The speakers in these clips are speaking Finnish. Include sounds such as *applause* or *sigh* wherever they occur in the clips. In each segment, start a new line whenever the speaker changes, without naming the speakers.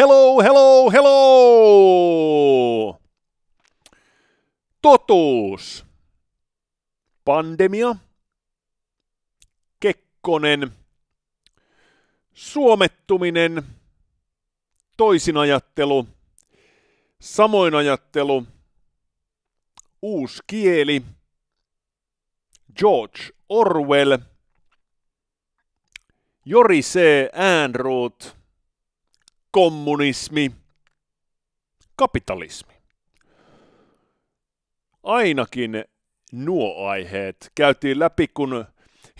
Hello, hello, hello! Totuus. Pandemia. Kekkonen. Suomettuminen. Toisinajattelu. Samoinajattelu. Uusi kieli. George Orwell. Jori C. Äänruut kommunismi, kapitalismi. Ainakin nuo aiheet käytiin läpi, kun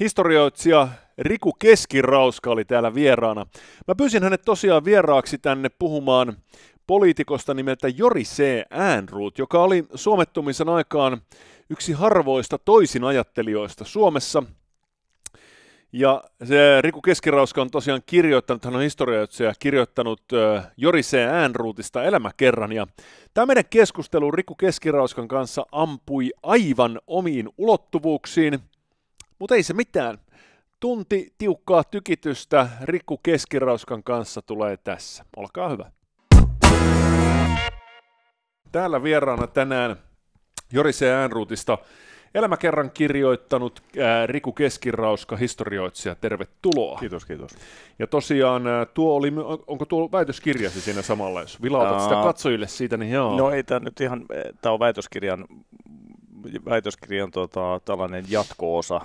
historioitsija Riku Keskirauska oli täällä vieraana. Mä pyysin hänet tosiaan vieraaksi tänne puhumaan poliitikosta nimeltä Jori C. Äänruut, joka oli suomettumisen aikaan yksi harvoista toisin ajattelijoista Suomessa – ja se Riku Keskirauska on tosiaan kirjoittanut, hän on historioitsija, kirjoittanut C. äänruutista elämäkerran. Ja tämä meidän keskustelu Riku Keskirauskan kanssa ampui aivan omiin ulottuvuuksiin, mutta ei se mitään. Tunti tiukkaa tykitystä Riku Keskirauskan kanssa tulee tässä. Olkaa hyvä. Täällä vieraana tänään C. äänruutista elämäkerran kirjoittanut ää, äh, Riku Keskirauska, historioitsija, tervetuloa. Kiitos, kiitos. Ja tosiaan, äh, tuo oli, onko tuo väitöskirjasi siinä samalla, jos vilautat Aa, sitä katsojille siitä, niin joo. No
ei tämä nyt ihan, eh, tämä on väitöskirjan, väitöskirjan tota, tällainen jatko-osa.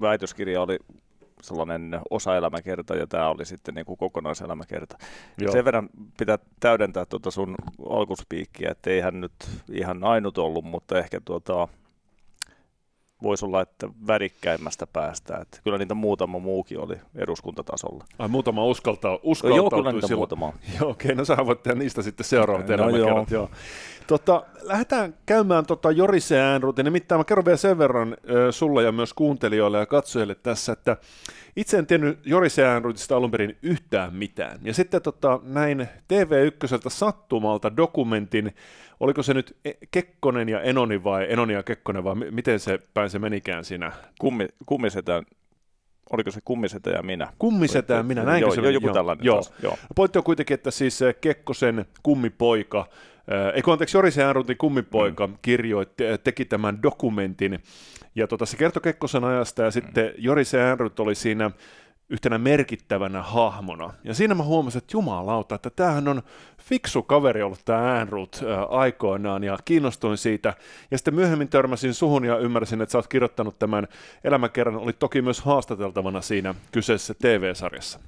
Väitöskirja oli sellainen osa elämäkerta ja tämä oli sitten niin kuin kokonaiselämäkerta. Joo. Sen verran pitää täydentää tuota sun alkuspiikkiä, että eihän nyt ihan ainut ollut, mutta ehkä tuota, voisi olla, että värikkäimmästä päästä. Että kyllä niitä muutama muukin oli eduskuntatasolla.
Ai muutama uskaltaa, uskaltautui no, joo, kyllä niitä silloin. muutama. Joo, okei, okay, no sä voit tehdä niistä sitten seuraavat no, joo. joo. Tota, lähdetään käymään tota Jorisen äänruutin. Nimittäin mä kerron vielä sen verran ö, sulla ja myös kuuntelijoille ja katsojille tässä, että itse en tiennyt Jorisen äänruutista alun perin yhtään mitään. Ja sitten tota, näin TV1 sattumalta dokumentin, oliko se nyt e- Kekkonen ja Enoni vai Enoni ja Kekkonen vai m- miten se päin se menikään siinä? Kummi, kummisetään oliko se kummisetä ja minä? Kummisetä ja minä, näinkö joo, se? Joo, joku joo, tällainen. Joo. joo. Pointti on kuitenkin, että siis Kekkosen kummipoika Eikö anteeksi, Jori Säänruntin kummipoika mm. kirjoitti, teki tämän dokumentin, ja tota, se kertoi Kekkosen ajasta, ja sitten mm. Jori Säänrunt oli siinä yhtenä merkittävänä hahmona. Ja siinä mä huomasin, että jumalauta, että tämähän on fiksu kaveri ollut tämä Äänrut aikoinaan ja kiinnostuin siitä. Ja sitten myöhemmin törmäsin suhun ja ymmärsin, että sä oot kirjoittanut tämän elämäkerran, oli toki myös haastateltavana siinä kyseisessä TV-sarjassa.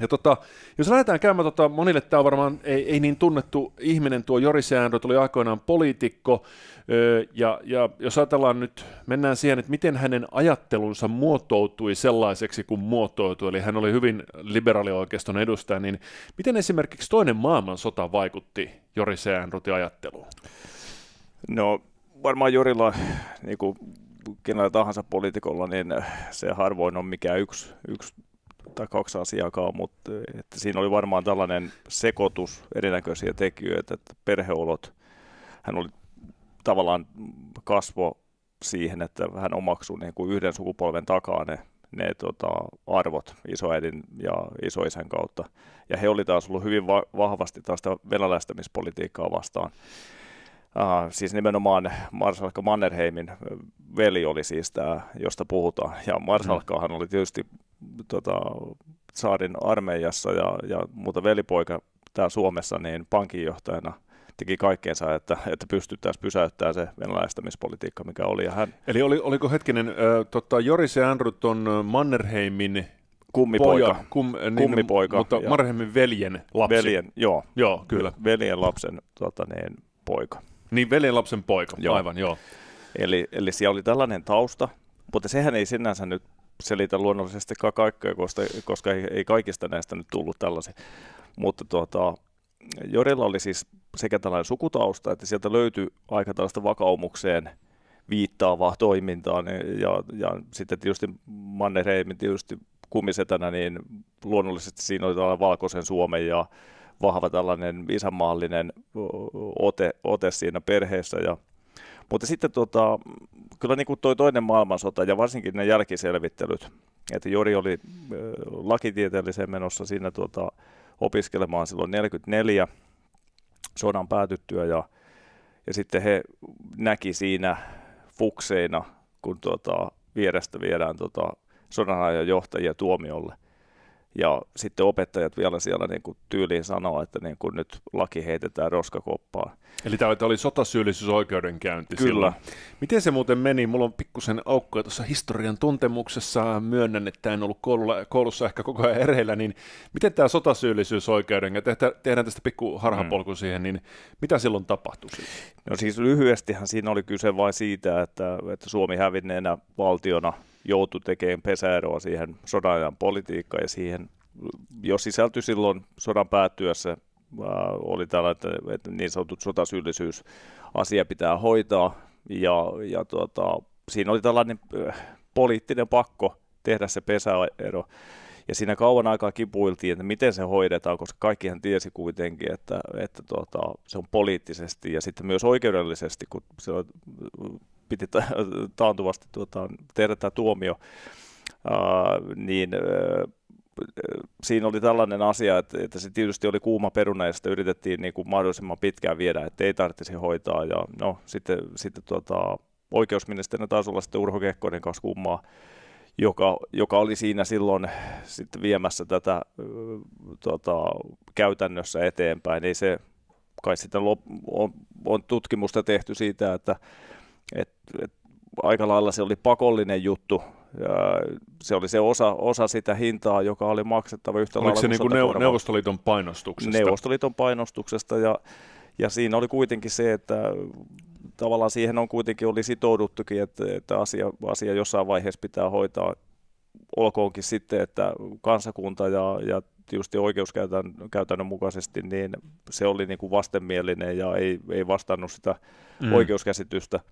Ja tota, jos lähdetään käymään, tota, monille tämä on varmaan ei, ei, niin tunnettu ihminen, tuo Jori Säändö tuli aikoinaan poliitikko, öö, ja, ja jos ajatellaan nyt, mennään siihen, että miten hänen ajattelunsa muotoutui sellaiseksi kuin muotoutui, eli hän oli hyvin liberaalioikeiston edustaja, niin miten esimerkiksi toinen maailmansota vaikutti Jori Säändrutin ajatteluun? No varmaan Jorilla niin kuin kenellä
tahansa poliitikolla, niin se harvoin on mikään yksi, yksi tai kaksi asiaa, mutta eh, että siinä oli varmaan tällainen sekoitus erinäköisiä tekijöitä, että perheolot, hän oli tavallaan kasvo siihen, että hän omaksui niin kuin yhden sukupolven takaa ne, ne tota, arvot isoäidin ja isoisän kautta. Ja he oli taas ollut hyvin va- vahvasti tästä venäläistämispolitiikkaa vastaan. Uh, siis nimenomaan Marsalkka Mannerheimin veli oli siis tämä, josta puhutaan. Ja Marsalkkahan oli tietysti tota, saarin armeijassa ja, ja muuta velipoika täällä Suomessa niin pankinjohtajana teki
kaikkeensa, että, että pystyttäisiin pysäyttämään se venäläistämispolitiikka, mikä oli. Ja hän... Eli oli, oliko hetkinen, äh, tota, Joris ja Andrut on Mannerheimin kummipoika, poja, kum, äh, niin, kummipoika mutta ja... Mannerheimin veljen lapsi. Veljen, joo. Joo, kyllä. Veljen lapsen tota,
niin, poika. Niin, veljen lapsen poika, joo. aivan, joo. Eli, eli siellä oli tällainen tausta, mutta sehän ei sinänsä nyt selitä luonnollisesti kaikkea, koska, ei, ei kaikista näistä nyt tullut tällaisia. Mutta tuota, Jorilla oli siis sekä tällainen sukutausta, että sieltä löytyi aika tällaista vakaumukseen viittaavaa toimintaa. Niin, ja, ja sitten tietysti Mannerheimin tietysti kumisetänä, niin luonnollisesti siinä oli tällainen valkoisen Suomen ja vahva tällainen isänmaallinen ote, ote siinä perheessä. Ja mutta sitten tota, kyllä niin kuin toi toinen maailmansota ja varsinkin ne jälkiselvittelyt, että Jori oli äh, lakitieteelliseen menossa siinä tota, opiskelemaan silloin 44 sodan päätyttyä ja, ja sitten he näki siinä fukseina, kun tota, vierestä viedään tota, sodanajan johtajia tuomiolle. Ja sitten opettajat vielä siellä niin kuin tyyliin sanoa, että niin kuin nyt laki heitetään roskakoppaan.
Eli tämä oli sotasyyllisyysoikeudenkäynti Kyllä. Silloin. Miten se muuten meni? Mulla on pikkusen aukkoja tuossa historian tuntemuksessa. Myönnän, että en ollut koululla, koulussa ehkä koko ajan ereillä. Niin miten tämä sotasyyllisyysoikeudenkäynti, tehdään tästä pikku harhapolku mm. siihen, niin mitä silloin
tapahtui? Siinä? No siis lyhyestihan siinä oli kyse vain siitä, että, että Suomi hävinneenä valtiona – joutui tekemään pesäeroa siihen sodan politiikkaan ja siihen, jos sisältyi silloin sodan päättyessä äh, oli tällainen, että, että niin sanotut sotasyyllisyys asia pitää hoitaa ja, ja tuota, siinä oli tällainen äh, poliittinen pakko tehdä se pesäero. Ja siinä kauan aikaa kipuiltiin, että miten se hoidetaan, koska kaikkihan tiesi kuitenkin, että, että tuota se on poliittisesti ja sitten myös oikeudellisesti, kun se on piti taantuvasti tuota, tehdä tämä tuomio, ää, niin ää, siinä oli tällainen asia, että, että se tietysti oli kuuma peruna ja sitä yritettiin niin kuin mahdollisimman pitkään viedä, että ei tarvitsisi hoitaa. Ja no, sitten, sitten tuota, oikeusministerinä taisi olla sitten Urho Kekkonen kanssa kummaa, joka, joka oli siinä silloin sitten viemässä tätä tuota, käytännössä eteenpäin. Ei se kai sitten on, on tutkimusta tehty siitä, että et, et aika lailla se oli pakollinen juttu. ja Se oli se osa, osa sitä hintaa, joka oli maksettava yhtä Oliko lailla. se niin kuin niinku
Neuvostoliiton painostuksesta?
Neuvostoliiton painostuksesta ja, ja siinä oli kuitenkin se, että tavallaan siihen on kuitenkin oli sitouduttukin, että, että asia, asia jossain vaiheessa pitää hoitaa. Olkoonkin sitten, että kansakunta ja, ja tietysti oikeuskäytännön mukaisesti, niin se oli niin kuin vastenmielinen ja ei,
ei vastannut sitä mm. oikeuskäsitystä –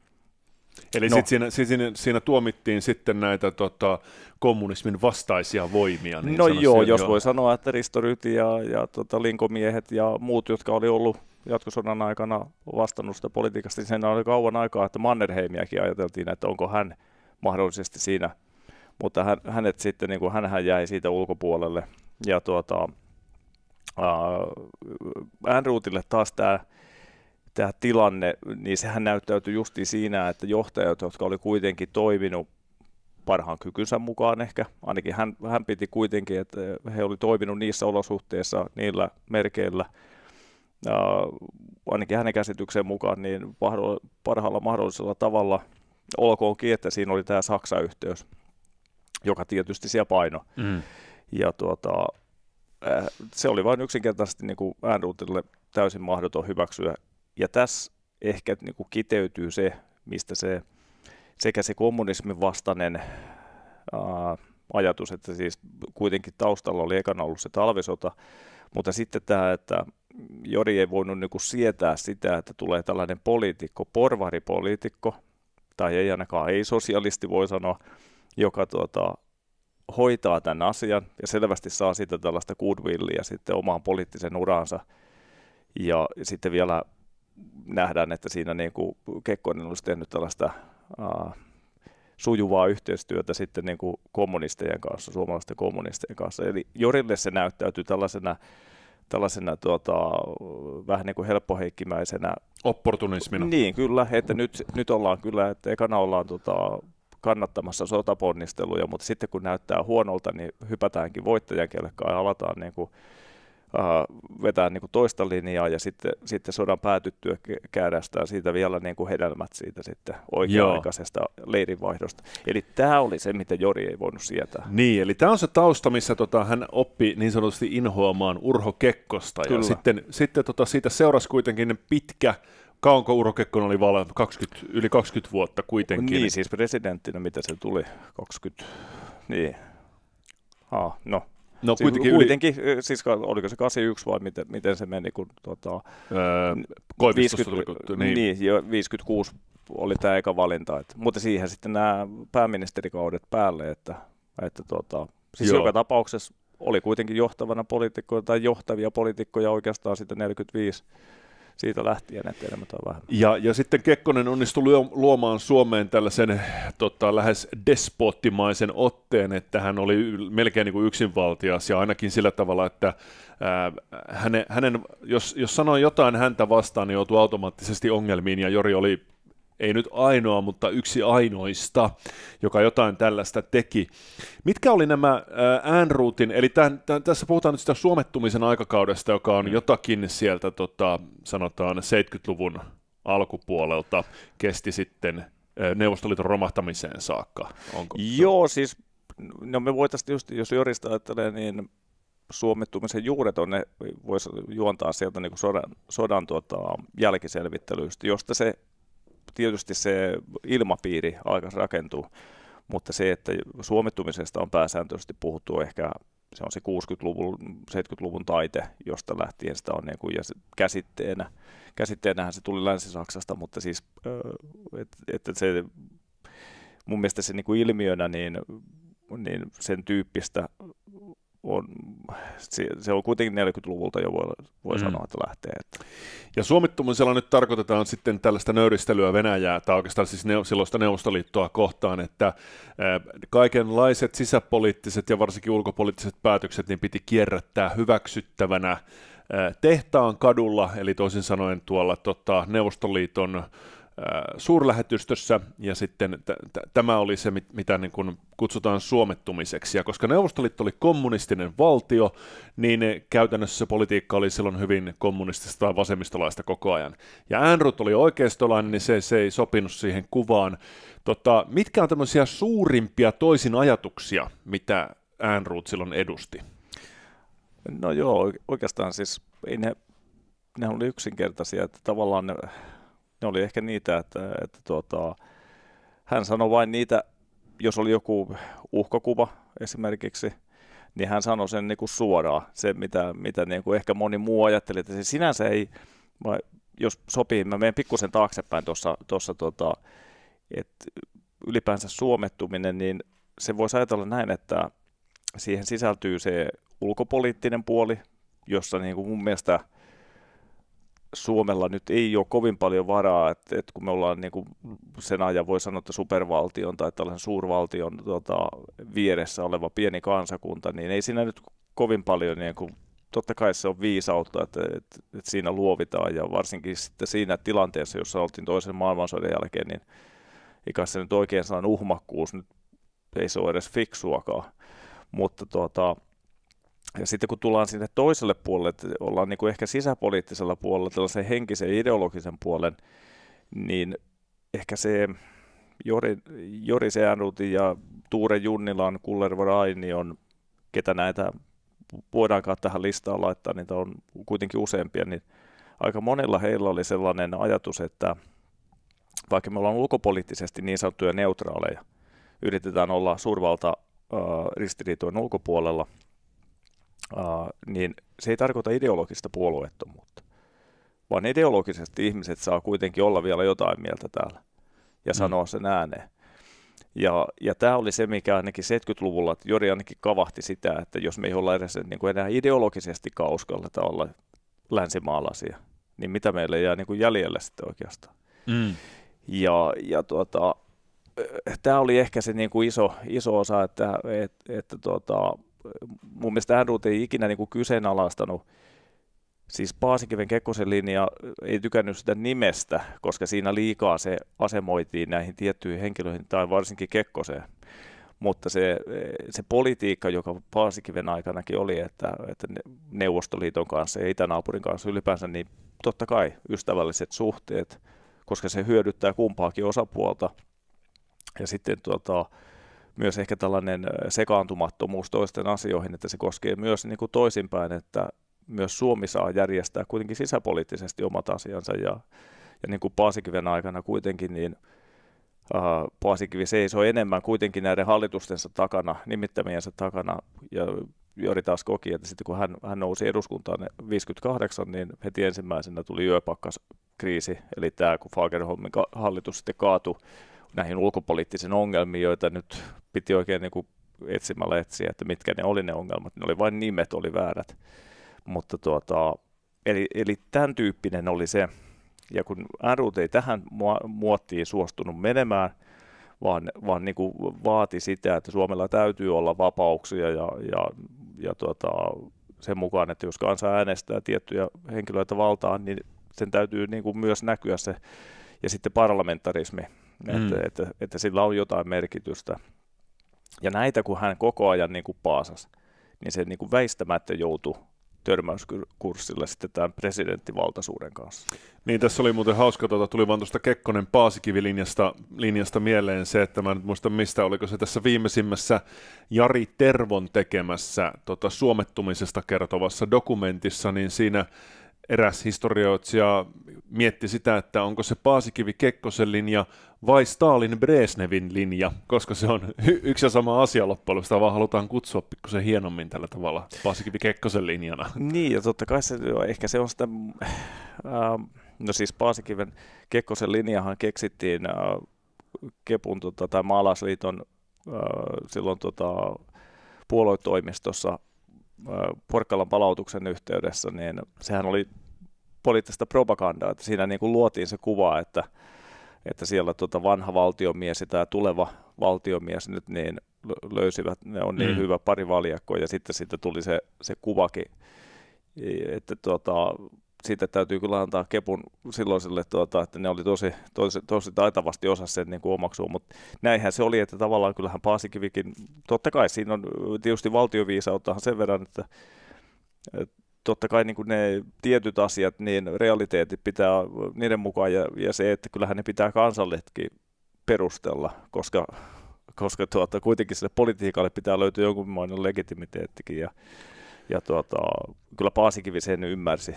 Eli no. sit siinä, sit siinä, siinä tuomittiin sitten näitä tota, kommunismin vastaisia voimia. Niin no joo, siellä, jos joo. voi sanoa,
että Ristoryti ja, ja tota, linkomiehet ja muut, jotka oli ollut jatkosodan aikana vastannut sitä politiikasta, niin sen oli kauan aikaa, että Mannerheimiäkin ajateltiin, että onko hän mahdollisesti siinä, mutta hän, hänet sitten, niin kuin, hänhän jäi siitä ulkopuolelle. Ja tuota, äh, Andrewtille taas tämä tämä tilanne, niin sehän näyttäytyi justi siinä, että johtajat, jotka oli kuitenkin toiminut parhaan kykynsä mukaan ehkä, ainakin hän, hän piti kuitenkin, että he oli toiminut niissä olosuhteissa, niillä merkeillä, äh, ainakin hänen käsityksen mukaan, niin parhaalla mahdollisella tavalla, olkoonkin, että siinä oli tämä Saksa-yhteys, joka tietysti siellä paino. Mm. Ja tuota, äh, se oli vain yksinkertaisesti niin kuin täysin mahdoton hyväksyä ja tässä ehkä niin kuin kiteytyy se, mistä se sekä se kommunismin vastainen ää, ajatus, että siis kuitenkin taustalla oli ekana ollut se talvisota, mutta sitten tämä, että Jori ei voinut niin kuin sietää sitä, että tulee tällainen poliitikko, porvaripoliitikko, tai ei ainakaan ei-sosialisti voi sanoa, joka tuota, hoitaa tämän asian ja selvästi saa siitä tällaista goodwillia sitten omaan poliittisen uransa. Ja sitten vielä nähdään, että siinä niin kuin Kekkonen olisi tehnyt tällaista uh, sujuvaa yhteistyötä sitten niin kuin kommunistejen kanssa, suomalaisten kommunistejen kanssa. Eli Jorille se näyttäytyy tällaisena, tällaisena tuota, vähän niin kuin helppoheikkimäisenä.
Opportunismina.
Niin, kyllä, että nyt, nyt ollaan kyllä, että ekana ollaan tota, kannattamassa sotaponnisteluja, mutta sitten kun näyttää huonolta, niin hypätäänkin voittajan kelkkaan ja alataan niin kuin Äh, vetää niin kuin toista linjaa ja sitten, sitten sodan päätyttyä käydään siitä vielä niin kuin hedelmät siitä sitten oikea-aikaisesta Joo. leirinvaihdosta.
Eli tämä oli se, mitä Jori ei voinut sietää. Niin, eli tämä on se tausta, missä tota, hän oppi niin sanotusti inhoamaan Urho Kekkosta. Kyllä. Ja sitten, sitten tota, siitä seurasi kuitenkin pitkä kauanko Uro Kekkonen oli vallan, 20, yli 20 vuotta kuitenkin. Niin, siis presidenttinä, mitä se tuli, 20, niin, ah, no, No siis kuitenkin, kuitenkin
yli... siis oliko se 81 vai miten, miten se meni, kun tota, öö, 50, tuli, niin. niin jo 56 oli tämä eka valinta. Että, mutta siihen sitten nämä pääministerikaudet päälle, että, että tota, siis Joo. joka tapauksessa oli kuitenkin johtavana poliitikkoja tai johtavia poliitikkoja oikeastaan sitten 45 siitä lähtien enemmän
tai vähän. Ja, ja sitten Kekkonen onnistui luomaan Suomeen tällaisen tota, lähes despottimaisen otteen, että hän oli melkein niin kuin yksinvaltias ja ainakin sillä tavalla, että ää, hänen, hänen, jos, jos sanoi jotain häntä vastaan, niin joutui automaattisesti ongelmiin ja Jori oli ei nyt ainoa, mutta yksi ainoista, joka jotain tällaista teki. Mitkä oli nämä Äänruutin, eli tämän, tämän, tässä puhutaan nyt sitä suomettumisen aikakaudesta, joka on mm. jotakin sieltä tota, sanotaan 70-luvun alkupuolelta kesti sitten Neuvostoliiton romahtamiseen saakka. Onko Joo, siis no me voitaisiin just, jos Jorista ajattelee, niin
suomettumisen juuret on ne, voisi juontaa sieltä niin kuin sodan, sodan tota, jälkiselvittelyistä, josta se tietysti se ilmapiiri aika rakentuu, mutta se, että suomittumisesta on pääsääntöisesti puhuttu ehkä se on se 60-luvun, 70-luvun taite, josta lähtien sitä on niin kuin, ja käsitteenä, käsitteenähän se tuli Länsi-Saksasta, mutta siis, että et se mun mielestä se niin kuin ilmiönä, niin, niin sen tyyppistä on,
se, on kuitenkin 40-luvulta jo voi, voi mm. sanoa, että lähtee. Että. Ja suomittumisella nyt tarkoitetaan sitten tällaista nöyristelyä Venäjää, tai oikeastaan siis ne, silloista Neuvostoliittoa kohtaan, että äh, kaikenlaiset sisäpoliittiset ja varsinkin ulkopoliittiset päätökset niin piti kierrättää hyväksyttävänä äh, tehtaan kadulla, eli toisin sanoen tuolla tota, Neuvostoliiton suurlähetystössä, ja sitten t- t- tämä oli se, mit- mitä niin kun kutsutaan suomettumiseksi. Ja koska Neuvostoliitto oli kommunistinen valtio, niin käytännössä politiikka oli silloin hyvin kommunistista tai vasemmistolaista koko ajan. Ja Äänrut oli oikeistolainen, niin se, se ei sopinut siihen kuvaan. Tota, mitkä on tämmöisiä suurimpia toisin ajatuksia, mitä Äänrut silloin edusti?
No joo, oikeastaan siis ei ne, ne oli yksinkertaisia, että tavallaan ne ne oli ehkä niitä, että, että tuota, hän sanoi vain niitä, jos oli joku uhkakuva esimerkiksi, niin hän sanoi sen niin kuin suoraan, se mitä, mitä niin kuin ehkä moni muu ajatteli, että se sinänsä ei, vai jos sopii, mä menen pikkusen taaksepäin tuossa, tuota, että ylipäänsä suomettuminen, niin se voisi ajatella näin, että siihen sisältyy se ulkopoliittinen puoli, jossa niin kuin mun mielestä – Suomella nyt ei ole kovin paljon varaa, että, että kun me ollaan niin kuin sen ajan voi sanoa, että supervaltion tai tällaisen suurvaltion tota, vieressä oleva pieni kansakunta, niin ei siinä nyt kovin paljon, niin kuin, totta kai se on viisautta, että, että, että siinä luovitaan ja varsinkin sitten siinä tilanteessa, jossa oltiin toisen maailmansodan jälkeen, niin ikään se nyt oikein sanan uhmakkuus, nyt ei se ole edes fiksuakaan, mutta tota, ja sitten kun tullaan sinne toiselle puolelle, että ollaan niin kuin ehkä sisäpoliittisella puolella, tällaisen henkisen ideologisen puolen, niin ehkä se Jori, Jori Seanruti ja Tuure Junnilan, Kullervo Raini on, ketä näitä voidaankaan tähän listaan laittaa, niitä on kuitenkin useampia, niin aika monella heillä oli sellainen ajatus, että vaikka me ollaan ulkopoliittisesti niin sanottuja neutraaleja, yritetään olla suurvalta ristiriitojen ulkopuolella – niin se ei tarkoita ideologista puolueettomuutta, vaan ideologisesti ihmiset saa kuitenkin olla vielä jotain mieltä täällä ja mm. sanoa sen ääneen. Ja, ja tämä oli se, mikä ainakin 70-luvulla, että Jori ainakin kavahti sitä, että jos me ei olla edes niin kuin enää ideologisesti tai olla länsimaalaisia, niin mitä meille jää niin kuin jäljelle sitten oikeastaan. Mm. Ja, ja tuota, tämä oli ehkä se niin kuin iso, iso osa, että, että että tuota, mun mielestä Andrew ei ikinä niin kuin kyseenalaistanut siis Paasikiven Kekkosen linja ei tykännyt sitä nimestä, koska siinä liikaa se asemoitiin näihin tiettyihin henkilöihin tai varsinkin Kekkoseen. Mutta se, se politiikka, joka Paasikiven aikanakin oli, että, että Neuvostoliiton kanssa ja itänaapurin kanssa ylipäänsä, niin totta kai ystävälliset suhteet, koska se hyödyttää kumpaakin osapuolta. Ja sitten tuota, myös ehkä tällainen sekaantumattomuus toisten asioihin, että se koskee myös niin kuin toisinpäin, että myös Suomi saa järjestää kuitenkin sisäpoliittisesti omat asiansa ja, ja niin kuin Paasikiven aikana kuitenkin niin äh, Paasikivi seisoi enemmän kuitenkin näiden hallitustensa takana, nimittämiensä takana, ja Jori taas koki, että sitten kun hän, hän nousi eduskuntaan 58, niin heti ensimmäisenä tuli yöpakkaskriisi, eli tämä kun Fagerholmin hallitus sitten kaatui näihin ulkopoliittisiin ongelmiin, joita nyt piti oikein niin kuin etsimällä etsiä, että mitkä ne oli ne ongelmat. Ne oli vain nimet oli väärät. Mutta tuota, eli, eli tämän tyyppinen oli se. Ja kun RUT ei tähän muottiin suostunut menemään, vaan, vaan niin kuin vaati sitä, että Suomella täytyy olla vapauksia ja, ja, ja tuota, sen mukaan, että jos kansa äänestää tiettyjä henkilöitä valtaan, niin sen täytyy niin kuin myös näkyä se ja sitten parlamentarismi mm. että, että, että sillä on jotain merkitystä. Ja näitä kun hän koko ajan niin kuin paasasi, niin se niin kuin väistämättä joutui
törmäyskurssille sitten tämän presidenttivaltaisuuden kanssa. Niin, tässä oli muuten hauska, tuota, tuli vaan tuosta Kekkonen Paasikivilinjasta linjasta mieleen se, että mä en muista mistä, oliko se tässä viimeisimmässä Jari Tervon tekemässä tota, suomettumisesta kertovassa dokumentissa, niin siinä eräs historioitsija mietti sitä, että onko se Paasikivi Kekkosen linja vai Stalin Bresnevin linja, koska se on y- yksi ja sama asia loppujen lopuksi, vaan halutaan kutsua pikkusen hienommin tällä tavalla Paasikivi Kekkosen linjana. Niin, ja totta kai se, ehkä se on sitä, mm, äh, no siis Paasikiven
Kekkosen linjahan keksittiin äh, Kepun tota, tai Maalaisliiton äh, silloin tota, puoluetoimistossa Porkkalan palautuksen yhteydessä, niin sehän oli poliittista propagandaa, että siinä niin kuin luotiin se kuva, että, että siellä tuota vanha valtiomies ja tämä tuleva valtiomies nyt niin löysivät, ne on niin mm. hyvä pari valjakkoa ja sitten siitä tuli se, se kuvakin, että tuota, siitä täytyy kyllä antaa kepun silloisille, tuota, että ne oli tosi, tosi, tosi taitavasti osa sen niin kuin omaksua, mutta näinhän se oli, että tavallaan kyllähän Paasikivikin, totta kai siinä on tietysti valtioviisauttahan sen verran, että, että totta kai niin kuin ne tietyt asiat, niin realiteetit pitää niiden mukaan ja, ja se, että kyllähän ne pitää kansalletkin perustella, koska, koska tuota, kuitenkin sille politiikalle pitää löytyä jonkunlainen legitimiteettikin ja, ja tuota, kyllä Paasikivi sen ymmärsi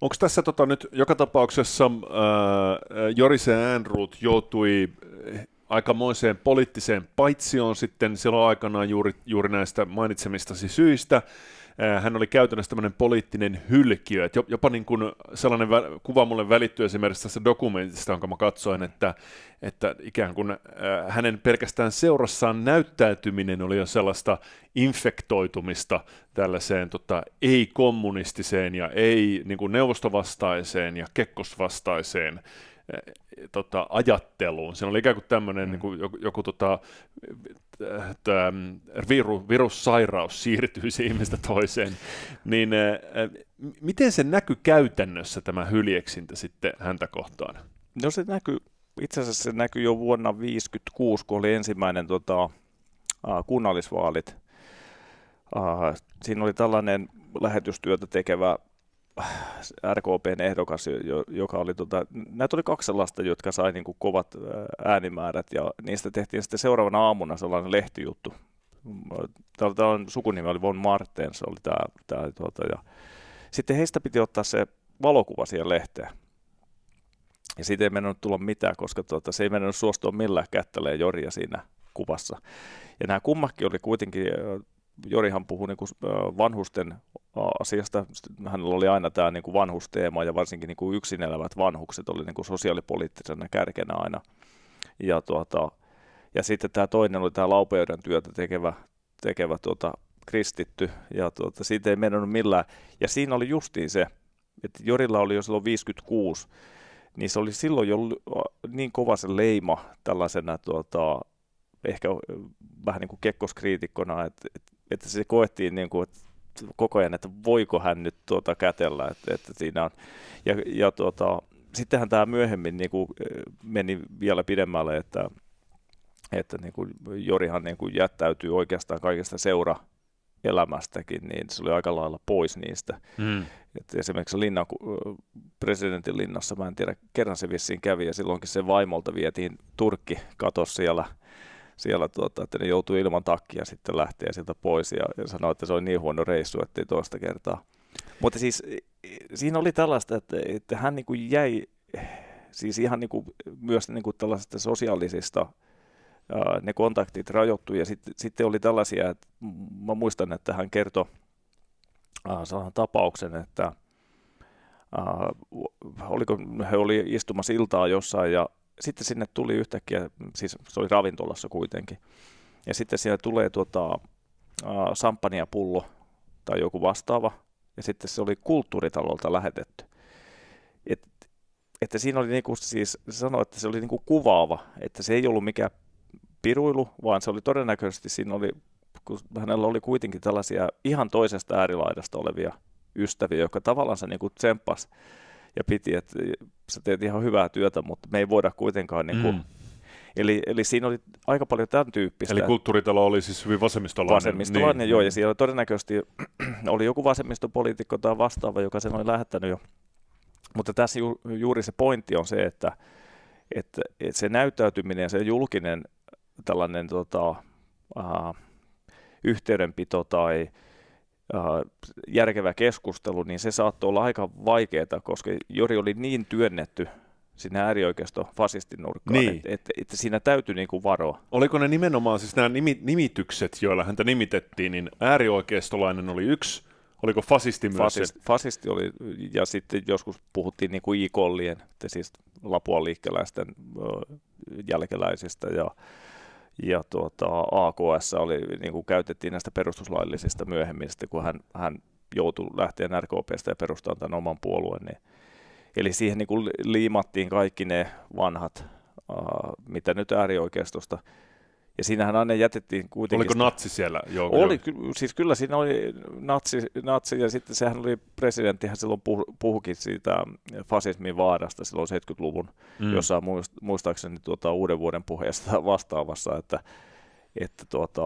Onko tässä tota, nyt joka tapauksessa äh, Joris Äänruut joutui äh, aikamoiseen poliittiseen paitsioon sitten silloin aikanaan juuri, juuri näistä mainitsemistasi syistä, Äh, hän oli käytännössä tämmöinen poliittinen hylkiö, että jopa niin kuin sellainen kuva mulle välittyy esimerkiksi tässä dokumentista, jonka mä katsoin, että, että ikään kuin äh, hänen pelkästään seurassaan näyttäytyminen oli jo sellaista infektoitumista tällaiseen tota, ei-kommunistiseen ja ei niin kuin neuvostovastaiseen ja kekkosvastaiseen äh, tota, ajatteluun. Siinä oli ikään kuin tämmöinen mm. niin kuin, joku, joku tota, tämä ähm, viru, virussairaus siirtyisi ihmistä toiseen, niin äh, äh, miten se näkyy käytännössä tämä hyljeksintä sitten häntä kohtaan? No se näkyy, itse asiassa
se näkyy jo vuonna 1956, kun oli ensimmäinen tota, kunnallisvaalit. Siinä oli tällainen lähetystyötä tekevä RKPn ehdokas, joka oli, tota, näitä oli kaksi sellaista, jotka sai niin kuin kovat äänimäärät, ja niistä tehtiin sitten seuraavana aamuna sellainen lehtijuttu. Tämä sukunimi oli Von Martens, oli tämä, tämä tuota, ja sitten heistä piti ottaa se valokuva siihen lehteen. Ja siitä ei mennyt tulla mitään, koska tuota, se ei mennyt suostua millään kättelee Joria siinä kuvassa. Ja nämä kummakki oli kuitenkin Jorihan puhui niin kuin vanhusten asiasta. Hänellä oli aina tämä niin kuin vanhusteema ja varsinkin niin kuin yksin elävät vanhukset oli niin kuin sosiaalipoliittisena kärkenä aina. Ja, tuota, ja sitten tämä toinen oli tämä laupeuden työtä tekevä, tekevä tuota, kristitty, ja tuota, siitä ei mennyt millään. Ja siinä oli justiin se, että Jorilla oli jo silloin 56, niin se oli silloin jo niin kova se leima tällaisena tuota, ehkä vähän niin kuin kekkoskriitikkona, että, että että se koettiin niin kuin, että koko ajan, että voiko hän nyt tuota kätellä, että, että siinä on. Ja, ja tuota, sittenhän tämä myöhemmin niin kuin, meni vielä pidemmälle, että, että niin kuin Jorihan niin kuin jättäytyy oikeastaan kaikesta seura elämästäkin, niin se oli aika lailla pois niistä. Mm. Et esimerkiksi linna, presidentin linnassa, mä en tiedä, kerran se vissiin kävi ja silloinkin se vaimolta vietiin Turkki katossa siellä – siellä tuota, että ne joutuu ilman takkia sitten lähteä sieltä pois ja, ja sanoo, että se oli niin huono reissu, ei toista kertaa. Mutta siis siinä oli tällaista, että, että hän niin kuin jäi siis ihan niin kuin, myös niin kuin tällaisista sosiaalisista ää, ne kontaktit rajoittui ja sitten sit oli tällaisia, että mä muistan, että hän kertoi sellaisen tapauksen, että ää, oliko, he oli istumassa iltaa jossain ja sitten sinne tuli yhtäkkiä, siis se oli ravintolassa kuitenkin, ja sitten siellä tulee tuota, sampania pullo tai joku vastaava, ja sitten se oli kulttuuritalolta lähetetty. Et, että siinä oli niinku, siis sanoi, että se oli niinku kuvaava, että se ei ollut mikään piruilu, vaan se oli todennäköisesti, siinä oli, kun hänellä oli kuitenkin tällaisia ihan toisesta äärilaidasta olevia ystäviä, jotka tavallaan se niinku tsemppasi ja piti, että sä teet ihan hyvää työtä, mutta me ei voida kuitenkaan niin kuin, mm. Eli, eli siinä oli aika paljon tämän tyyppistä. Eli kulttuuritalo oli siis hyvin vasemmistolainen. Vasemmistolainen, niin. joo, ja niin. siellä todennäköisesti *clears throat* oli joku vasemmistopoliitikko tai vastaava, joka sen oli lähettänyt jo. Mutta tässä ju, juuri se pointti on se, että, että, että se näyttäytyminen ja se julkinen tällainen tota, äh, yhteydenpito tai Äh, järkevä keskustelu, niin se saattoi olla aika vaikeaa, koska Jori oli niin työnnetty
sinne äärioikeisto fasistin nurkkaan, niin. että et, et siinä täytyy niinku varoa. Oliko ne nimenomaan siis nämä nimi, nimitykset, joilla häntä nimitettiin, niin äärioikeistolainen oli yksi, oliko fasisti myös? Fasist, fasisti oli, ja sitten joskus puhuttiin niinku ikollien,
siis Lapuan liikkeläisten jälkeläisistä ja ja tuota, AKS oli, niin kuin käytettiin näistä perustuslaillisista myöhemmin, sitten kun hän, hän joutui lähteä RKPstä ja perustamaan tämän oman puolueen. Niin, eli siihen niin kuin liimattiin kaikki ne vanhat, uh, mitä nyt äärioikeistosta ja siinähän aina jätettiin kuitenkin... Oliko natsi siellä? Joo, oli, ky- siis kyllä siinä oli natsi, natsi ja sitten sehän oli presidenttihän silloin puh- puhukin siitä fasismin vaarasta silloin 70-luvun, mm. jossain muistaakseni tuota, uuden vuoden puheesta *laughs* vastaavassa, että, että tuota,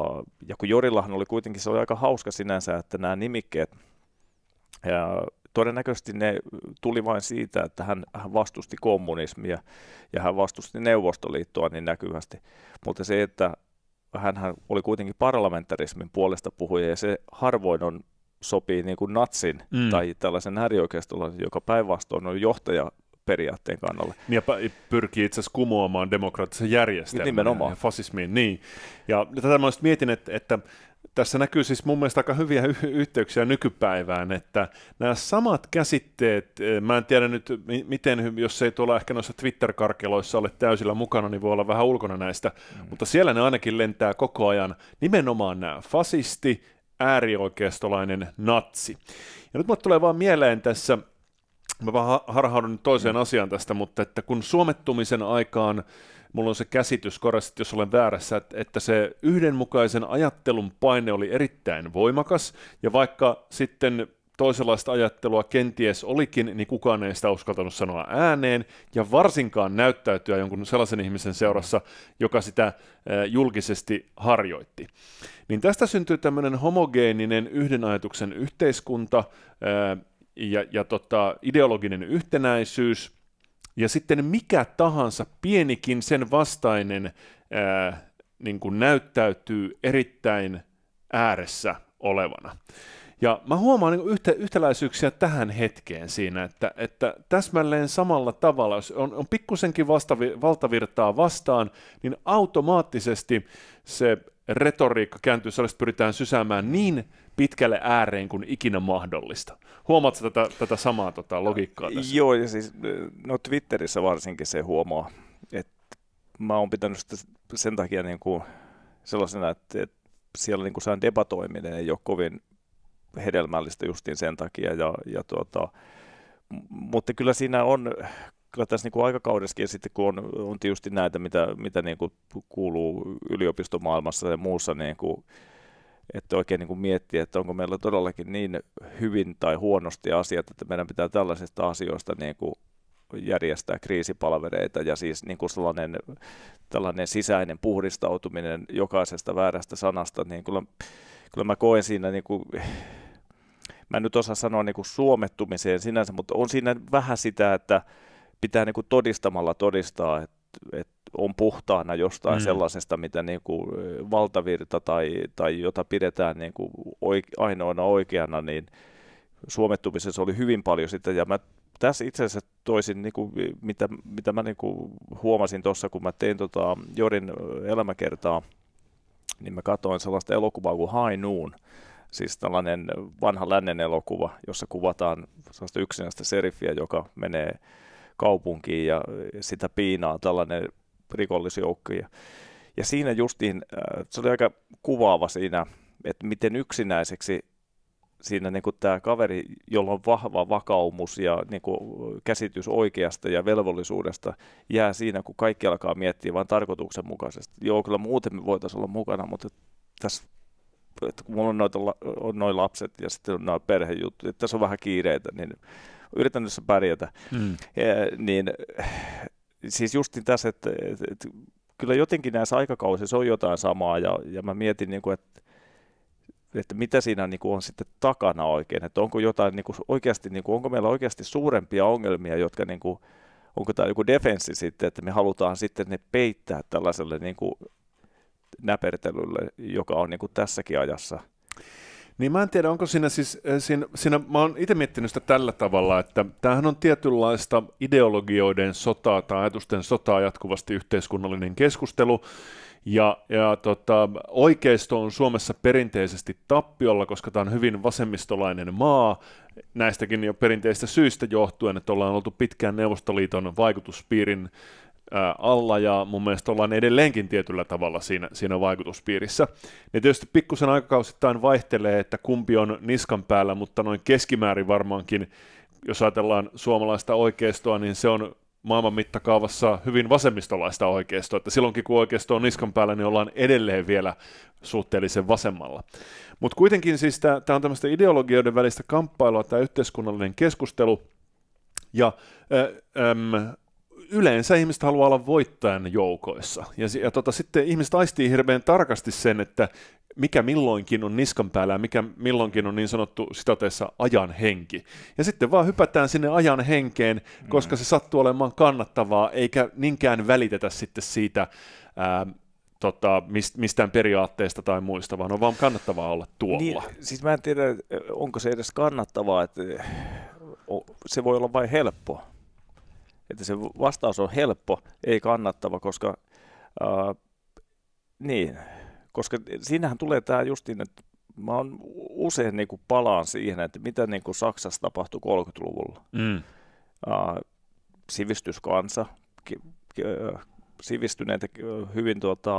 ja kun Jorillahan oli kuitenkin, se oli aika hauska sinänsä, että nämä nimikkeet, ja todennäköisesti ne tuli vain siitä, että hän, hän vastusti kommunismia ja hän vastusti Neuvostoliittoa niin näkyvästi. Mutta se, että hän oli kuitenkin parlamentarismin puolesta puhuja ja se harvoin on sopii niin kuin natsin mm. tai tällaisen äärioikeistolaisen, joka päinvastoin on johtaja periaatteen
kannalle. Niin ja pyrkii itse asiassa kumoamaan demokraattisen järjestelmän Nimenomaan. ja fasismiin. Niin. Ja tätä mä mietin, että, että tässä näkyy siis mun mielestä aika hyviä y- yhteyksiä nykypäivään, että nämä samat käsitteet, eh, mä en tiedä nyt miten, jos ei tuolla ehkä noissa Twitter-karkeloissa ole täysillä mukana, niin voi olla vähän ulkona näistä, mm. mutta siellä ne ainakin lentää koko ajan nimenomaan nämä fasisti, äärioikeistolainen natsi. Ja nyt mulle tulee vaan mieleen tässä, mä vähän harhaudun toiseen mm. asiaan tästä, mutta että kun suomettumisen aikaan mulla on se käsitys, korjasit jos olen väärässä, että se yhdenmukaisen ajattelun paine oli erittäin voimakas, ja vaikka sitten toisenlaista ajattelua kenties olikin, niin kukaan ei sitä uskaltanut sanoa ääneen ja varsinkaan näyttäytyä jonkun sellaisen ihmisen seurassa, joka sitä julkisesti harjoitti. Niin tästä syntyy tämmöinen homogeeninen yhden ajatuksen yhteiskunta ja, ja tota, ideologinen yhtenäisyys – ja sitten mikä tahansa pienikin sen vastainen ää, niin kuin näyttäytyy erittäin ääressä olevana. Ja mä huomaan niin yhtä, yhtäläisyyksiä tähän hetkeen siinä, että, että täsmälleen samalla tavalla, jos on, on pikkusenkin vastavi, valtavirtaa vastaan, niin automaattisesti se retoriikka kääntyy sellaista, pyritään sysäämään niin pitkälle ääreen kuin ikinä mahdollista. Huomaatko tätä, tätä samaa tota, logiikkaa äh, tässä? Joo, ja siis äh, no Twitterissä
varsinkin se huomaa, että mä oon pitänyt sitä sen takia niin kuin sellaisena, että, että siellä niin kuin sään debatoiminen ei ole kovin hedelmällistä justiin sen takia, ja, ja tuota, mutta kyllä siinä on kyllä tässä niin kuin aikakaudessakin sitten, kun on, on tietysti näitä, mitä, mitä niin kuin kuuluu yliopistomaailmassa ja muussa, niin kuin, että oikein niin kuin miettiä, että onko meillä todellakin niin hyvin tai huonosti asiat, että meidän pitää tällaisista asioista niin kuin järjestää kriisipalvereita ja siis niin kuin sellainen, tällainen sisäinen puhdistautuminen jokaisesta väärästä sanasta, niin kyllä, kyllä mä koen siinä niin kuin, mä en nyt osaa sanoa niin kuin suomettumiseen sinänsä, mutta on siinä vähän sitä, että pitää niin kuin todistamalla todistaa, että, että on puhtaana jostain mm. sellaisesta, mitä niin kuin valtavirta tai, tai jota pidetään niin kuin oike, ainoana oikeana, niin suomettumisessa oli hyvin paljon sitä, ja mä tässä itse asiassa toisin, niin kuin, mitä, mitä mä niin kuin huomasin tuossa, kun mä tein tota Jorin elämäkertaa, niin mä katsoin sellaista elokuvaa kuin High Noon, siis tällainen vanha lännen elokuva, jossa kuvataan sellaista yksinäistä seriffiä, joka menee kaupunkiin ja sitä piinaa tällainen rikollisjoukko. Ja, ja siinä justiin, äh, se oli aika kuvaava siinä, että miten yksinäiseksi siinä niin kuin tämä kaveri, jolla on vahva vakaumus ja niin kuin käsitys oikeasta ja velvollisuudesta, jää siinä, kun kaikki alkaa miettiä vain tarkoituksenmukaisesti. Joo, kyllä muuten me voitaisiin olla mukana, mutta tässä että kun mulla on, noita, on noi lapset ja sitten on nämä että tässä on vähän kiireitä, niin yritän tässä pärjätä. Mm. E, niin eh, siis justin tässä, että, että, että kyllä jotenkin näissä aikakausissa on jotain samaa ja, ja mä mietin, niin kuin, että että mitä siinä niin kuin on sitten takana oikein, että onko jotain niin kuin oikeasti, niin kuin, onko meillä oikeasti suurempia ongelmia, jotka niin kuin, onko tämä joku defenssi sitten, että me halutaan sitten ne peittää tällaiselle niin kuin
näpertelylle, joka on niin kuin tässäkin ajassa niin mä en tiedä, onko siinä siis, eh, siinä, siinä mä oon itse miettinyt sitä tällä tavalla, että tämähän on tietynlaista ideologioiden sotaa tai ajatusten sotaa jatkuvasti yhteiskunnallinen keskustelu, ja, ja tota, oikeisto on Suomessa perinteisesti tappiolla, koska tämä on hyvin vasemmistolainen maa, näistäkin jo perinteistä syistä johtuen, että ollaan oltu pitkään Neuvostoliiton vaikutuspiirin alla ja mun mielestä ollaan edelleenkin tietyllä tavalla siinä, siinä vaikutuspiirissä. Ne tietysti pikkusen aikakausittain vaihtelee, että kumpi on niskan päällä, mutta noin keskimäärin varmaankin, jos ajatellaan suomalaista oikeistoa, niin se on maailman mittakaavassa hyvin vasemmistolaista oikeistoa, että silloinkin kun oikeisto on niskan päällä, niin ollaan edelleen vielä suhteellisen vasemmalla. Mutta kuitenkin siis tämä on tämmöistä ideologioiden välistä kamppailua, tämä yhteiskunnallinen keskustelu, ja ä, äm, yleensä ihmiset haluaa olla voittajan joukoissa. Ja, ja tota, sitten ihmiset aistii hirveän tarkasti sen, että mikä milloinkin on niskan päällä ja mikä milloinkin on niin sanottu sitateessa ajan henki. Ja sitten vaan hypätään sinne ajan henkeen, koska se sattuu olemaan kannattavaa, eikä niinkään välitetä sitten siitä ää, tota, mist, mistään periaatteesta tai muista, vaan on vaan kannattavaa olla tuolla. Niin,
siis mä en tiedä, onko se edes kannattavaa, että se voi olla vain helppo että se vastaus on helppo, ei kannattava, koska, äh, niin, koska siinähän tulee tämä justiin, että mä on usein niin kuin palaan siihen, että mitä niin kuin Saksassa tapahtui 30-luvulla. Mm. Äh, sivistyskansa, ki, ki, sivistyneitä, hyvin tuota,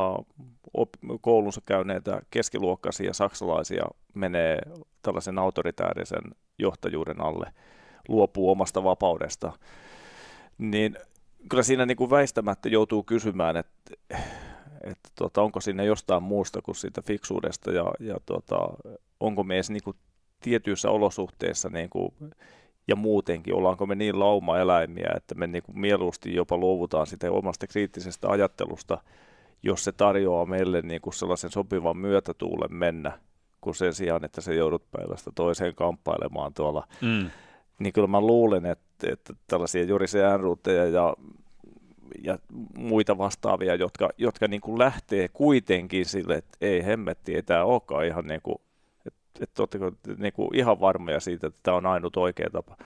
op, koulunsa käyneitä keskiluokkaisia saksalaisia menee tällaisen autoritäärisen johtajuuden alle, luopuu omasta vapaudesta niin kyllä siinä niin kuin väistämättä joutuu kysymään, että, että tuota, onko siinä jostain muusta kuin siitä fiksuudesta ja, ja tuota, onko me edes niin kuin tietyissä olosuhteissa niin kuin, ja muutenkin, ollaanko me niin laumaeläimiä, että me niin kuin mieluusti jopa luovutaan sitä omasta kriittisestä ajattelusta, jos se tarjoaa meille niin kuin sellaisen sopivan myötätuulen mennä, kun sen sijaan, että se joudut päivästä toiseen kamppailemaan tuolla. Mm. Niin kyllä mä luulen, että että, että tällaisia jurisia ruuteja ja, ja muita vastaavia, jotka, jotka niin kuin lähtee kuitenkin sille, että ei hemmetti, ei tämä olekaan ihan niin kuin, että, että olette, niin kuin ihan varmoja siitä, että tämä on ainut oikea tapa.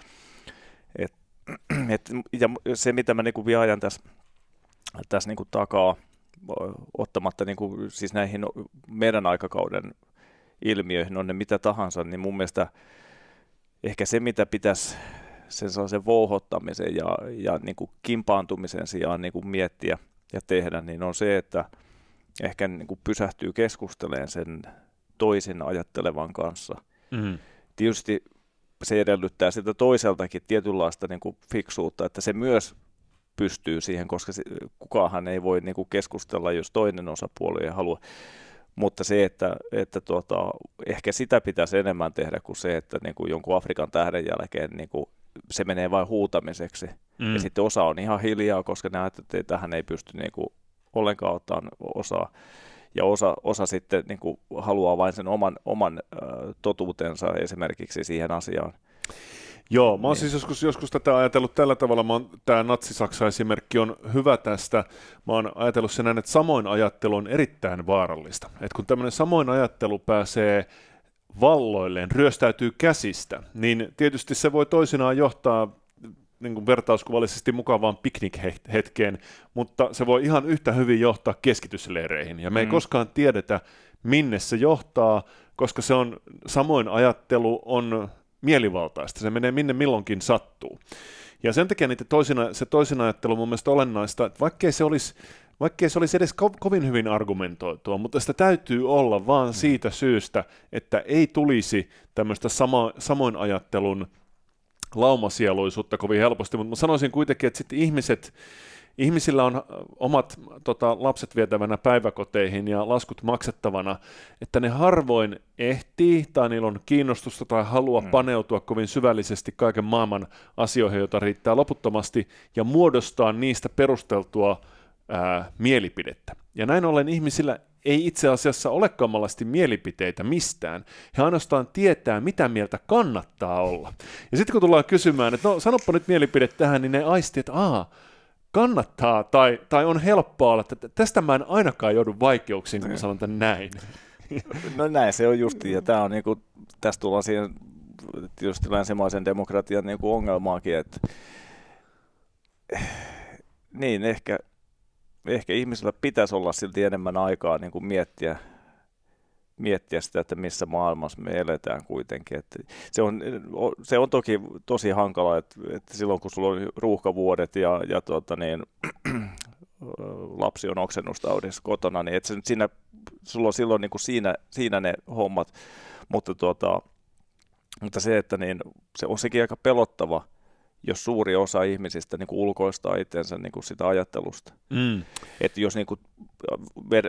Et, et, ja se, mitä mä niin kuin vielä ajan tässä, tässä niin kuin takaa, ottamatta niin kuin, siis näihin meidän aikakauden ilmiöihin, on ne mitä tahansa, niin mun mielestä ehkä se, mitä pitäisi sen sellaisen vouhottamisen ja, ja niin kuin kimpaantumisen sijaan niin kuin miettiä ja tehdä, niin on se, että ehkä niin kuin pysähtyy keskusteleen sen toisen ajattelevan kanssa. Mm-hmm. Tietysti se edellyttää sitä toiseltakin tietynlaista niin kuin fiksuutta, että se myös pystyy siihen, koska se, kukaanhan ei voi niin kuin keskustella, jos toinen osapuoli ei halua. Mutta se, että, että tuota, ehkä sitä pitäisi enemmän tehdä kuin se, että niin kuin jonkun Afrikan tähden jälkeen niin kuin se menee vain huutamiseksi. Mm. Ja sitten osa on ihan hiljaa, koska ne että tähän ei pysty niin kuin ollenkaan ottamaan osaa. Ja osa, osa sitten niin kuin haluaa vain sen oman, oman äh, totuutensa esimerkiksi siihen
asiaan. Joo, mä oon niin. siis joskus, joskus tätä ajatellut tällä tavalla, tämä Natsi-Saksa-esimerkki on hyvä tästä, mä oon ajatellut sen näin, että samoin ajattelu on erittäin vaarallista. Et kun tämmöinen samoin ajattelu pääsee valloilleen, ryöstäytyy käsistä, niin tietysti se voi toisinaan johtaa niin kuin vertauskuvallisesti mukavaan piknikhetkeen, mutta se voi ihan yhtä hyvin johtaa keskitysleireihin. Ja me ei mm. koskaan tiedetä, minne se johtaa, koska se on, samoin ajattelu on mielivaltaista. Se menee minne milloinkin sattuu. Ja sen takia niitä toisina, se toisin ajattelu on mun mielestä olennaista, että vaikkei se olisi vaikkei se olisi edes ko- kovin hyvin argumentoitua, mutta sitä täytyy olla vaan mm. siitä syystä, että ei tulisi tämmöistä sama, samoin ajattelun laumasieluisuutta kovin helposti, mutta mä sanoisin kuitenkin, että sitten ihmiset, ihmisillä on omat tota, lapset vietävänä päiväkoteihin ja laskut maksettavana, että ne harvoin ehtii tai niillä on kiinnostusta tai halua mm. paneutua kovin syvällisesti kaiken maailman asioihin, joita riittää loputtomasti, ja muodostaa niistä perusteltua ää, mielipidettä. Ja näin ollen ihmisillä ei itse asiassa ole kamalasti mielipiteitä mistään. He ainoastaan tietää, mitä mieltä kannattaa olla. Ja sitten kun tullaan kysymään, että no sanoppa nyt mielipide tähän, niin ne aistii, että aa, kannattaa tai, tai on helppoa olla, että tästä mä en ainakaan joudu vaikeuksiin, kun mä sanon tämän näin. No näin se on justi ja tämä on niinku, tästä tullaan siihen
tietysti länsimaisen demokratian niinku ongelmaakin, että niin ehkä ehkä ihmisellä pitäisi olla silti enemmän aikaa niin kuin miettiä, miettiä sitä, että missä maailmassa me eletään kuitenkin. Että se, on, se on toki tosi hankala, että, että silloin kun sulla on ruuhkavuodet ja, ja tuota niin, *clears throat* lapsi on oksennustaudissa kotona, niin et se nyt siinä, sulla on silloin niin kuin siinä, siinä ne hommat, mutta, tuota, mutta se, että niin, se on sekin aika pelottava – jos suuri osa ihmisistä niin kuin ulkoistaa itsensä niin kuin sitä ajattelusta. Mm. Että jos niin kuin,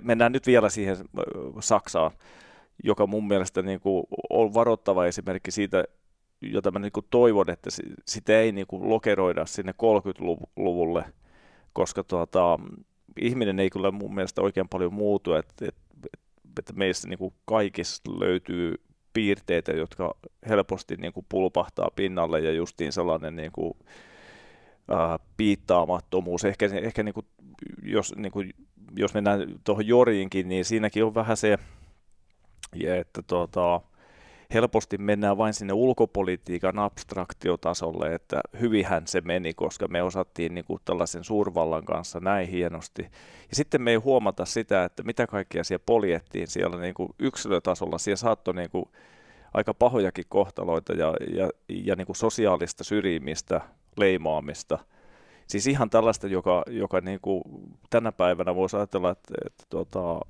mennään nyt vielä siihen Saksaan, joka mun mielestä niin kuin on varoittava esimerkki siitä, jota mä niin kuin toivon, että sitä ei niin kuin lokeroida sinne 30-luvulle, koska tuota, ihminen ei kyllä mun mielestä oikein paljon muutu, että, että, että meistä niin kuin kaikista löytyy piirteitä, jotka helposti niin kuin pulpahtaa pinnalle ja justiin sellainen niin kuin, ää, piittaamattomuus. Ehkä, ehkä niin kuin, jos, niin kuin, jos mennään tuohon Joriinkin, niin siinäkin on vähän se, että tota, helposti mennään vain sinne ulkopolitiikan abstraktiotasolle, että hyvihän se meni, koska me osattiin niin kuin tällaisen suurvallan kanssa näin hienosti. Ja sitten me ei huomata sitä, että mitä kaikkea siellä poljettiin siellä niin kuin yksilötasolla. Siellä saattoi niin kuin aika pahojakin kohtaloita ja, ja, ja niin kuin sosiaalista syrjimistä, leimaamista – siis ihan tällaista, joka, joka niin kuin tänä päivänä voisi ajatella, että, että tuota,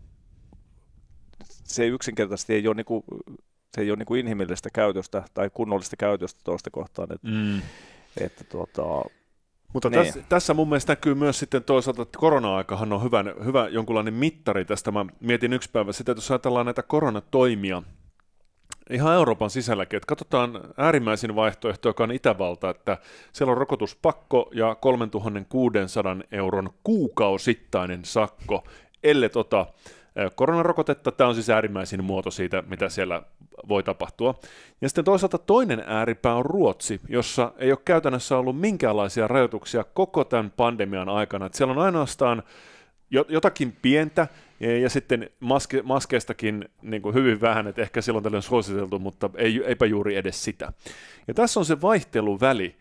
se yksinkertaisesti ei ole niin kuin se ei ole niin kuin inhimillistä käytöstä tai kunnollista käytöstä toista kohtaan. että mm. että, tuota, mutta niin. tässä,
tässä mun mielestä näkyy myös sitten toisaalta, että korona-aikahan on hyvä, hyvä jonkunlainen mittari tästä. Mä mietin yksi päivä sitä, että jos ajatellaan näitä koronatoimia, ihan Euroopan sisälläkin, että katsotaan äärimmäisin vaihtoehto, joka on Itävalta, että siellä on rokotuspakko ja 3600 euron kuukausittainen sakko, ellei tota koronarokotetta. Tämä on siis äärimmäisin muoto siitä, mitä siellä voi tapahtua. Ja sitten toisaalta toinen ääripää on Ruotsi, jossa ei ole käytännössä ollut minkäänlaisia rajoituksia koko tämän pandemian aikana. Että siellä on ainoastaan jotakin pientä, e, ja sitten maske, maskeistakin niin kuin hyvin vähän, että ehkä silloin tällöin suositeltu, mutta ei, eipä juuri edes sitä. Ja tässä on se vaihteluväli,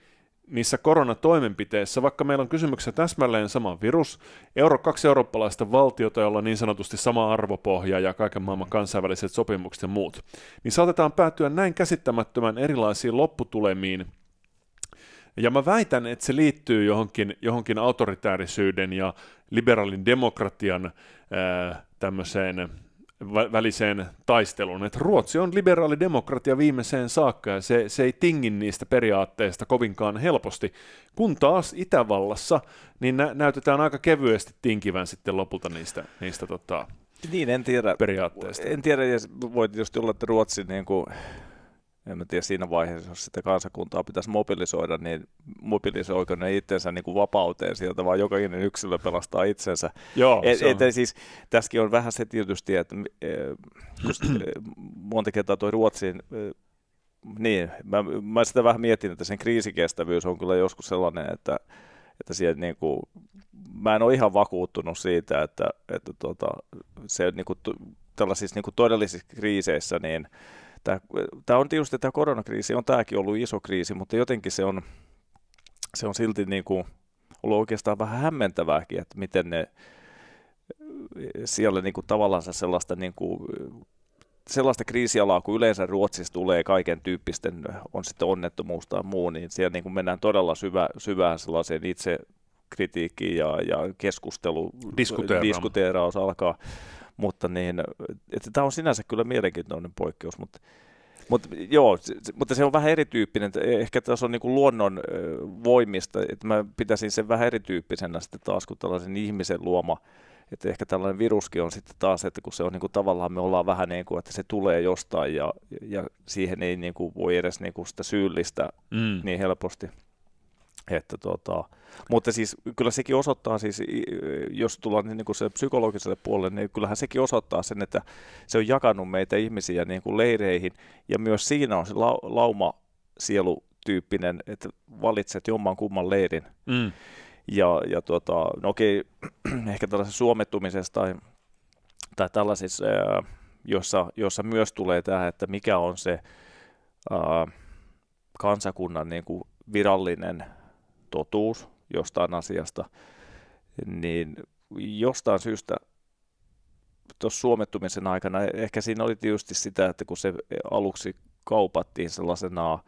niissä koronatoimenpiteissä, vaikka meillä on kysymyksessä täsmälleen sama virus, euro kaksi eurooppalaista valtiota, joilla on niin sanotusti sama arvopohja ja kaiken maailman kansainväliset sopimukset ja muut, niin saatetaan päätyä näin käsittämättömän erilaisiin lopputulemiin, ja mä väitän, että se liittyy johonkin, johonkin autoritäärisyyden ja liberaalin demokratian ää, tämmöiseen väliseen taisteluun. Et Ruotsi on liberaali demokratia viimeiseen saakka ja se, se ei tingi niistä periaatteista kovinkaan helposti, kun taas Itävallassa niin nä- näytetään aika kevyesti tinkivän sitten lopulta niistä, niistä tota, niin, en tiedä.
periaatteista. En tiedä, ja voi tietysti olla, että Ruotsi niin kuin en mä tiedä siinä vaiheessa, jos sitä kansakuntaa pitäisi mobilisoida, niin mobilisoiko ne itsensä niin kuin vapauteen sieltä, vaan jokainen yksilö pelastaa itsensä. Joo, et, et, et, siis, tässäkin on vähän se tietysti, että eh, just, eh, monta kertaa toi Ruotsin eh, niin, mä, mä sitä vähän mietin, että sen kriisikestävyys on kyllä joskus sellainen, että, että siellä niin kuin, mä en ole ihan vakuuttunut siitä, että, että tota, se niin kuin, tällaisissa niin kuin todellisissa kriiseissä, niin että tämä on tietysti tämä koronakriisi, on tämäkin ollut iso kriisi, mutta jotenkin se on, se on silti niin kuin ollut oikeastaan vähän hämmentävääkin, että miten ne siellä niin kuin tavallaan sellaista niin kuin sellaista kriisialaa, kun yleensä Ruotsissa tulee kaiken tyyppisten, on sitten onnettomuus tai muu, niin siellä niin kuin mennään todella syvä, syvään sellaiseen itse kritiikki ja, ja keskustelu, diskuteeraus alkaa mutta niin, että tämä on sinänsä kyllä mielenkiintoinen poikkeus, mutta mutta joo, se, mutta se on vähän erityyppinen. E, ehkä tässä on niinku luonnon voimista, että mä pitäisin sen vähän erityyppisenä sitten taas kuin tällaisen ihmisen luoma. Että ehkä tällainen viruskin on sitten taas, että kun se on niinku tavallaan me ollaan vähän niin kuin, että se tulee jostain ja, ja siihen ei niinku voi edes niinku sitä syyllistä mm. niin helposti. Että tota, mutta siis kyllä sekin osoittaa, siis, jos tullaan niin, niin kuin se psykologiselle puolelle, niin kyllähän sekin osoittaa sen, että se on jakanut meitä ihmisiä niin kuin leireihin, ja myös siinä on se la- lauma sielutyyppinen, että valitset jomman kumman leirin. Mm. Ja, ja tota, no okei, *clears throat* ehkä tällaisessa suomettumisessa tai, tai tällaisissa, ää, jossa, jossa myös tulee tähän, että mikä on se ää, kansakunnan niin kuin virallinen totuus jostain asiasta, niin jostain syystä tuossa suomettumisen aikana, ehkä siinä oli tietysti sitä, että kun se aluksi kaupattiin sellaisena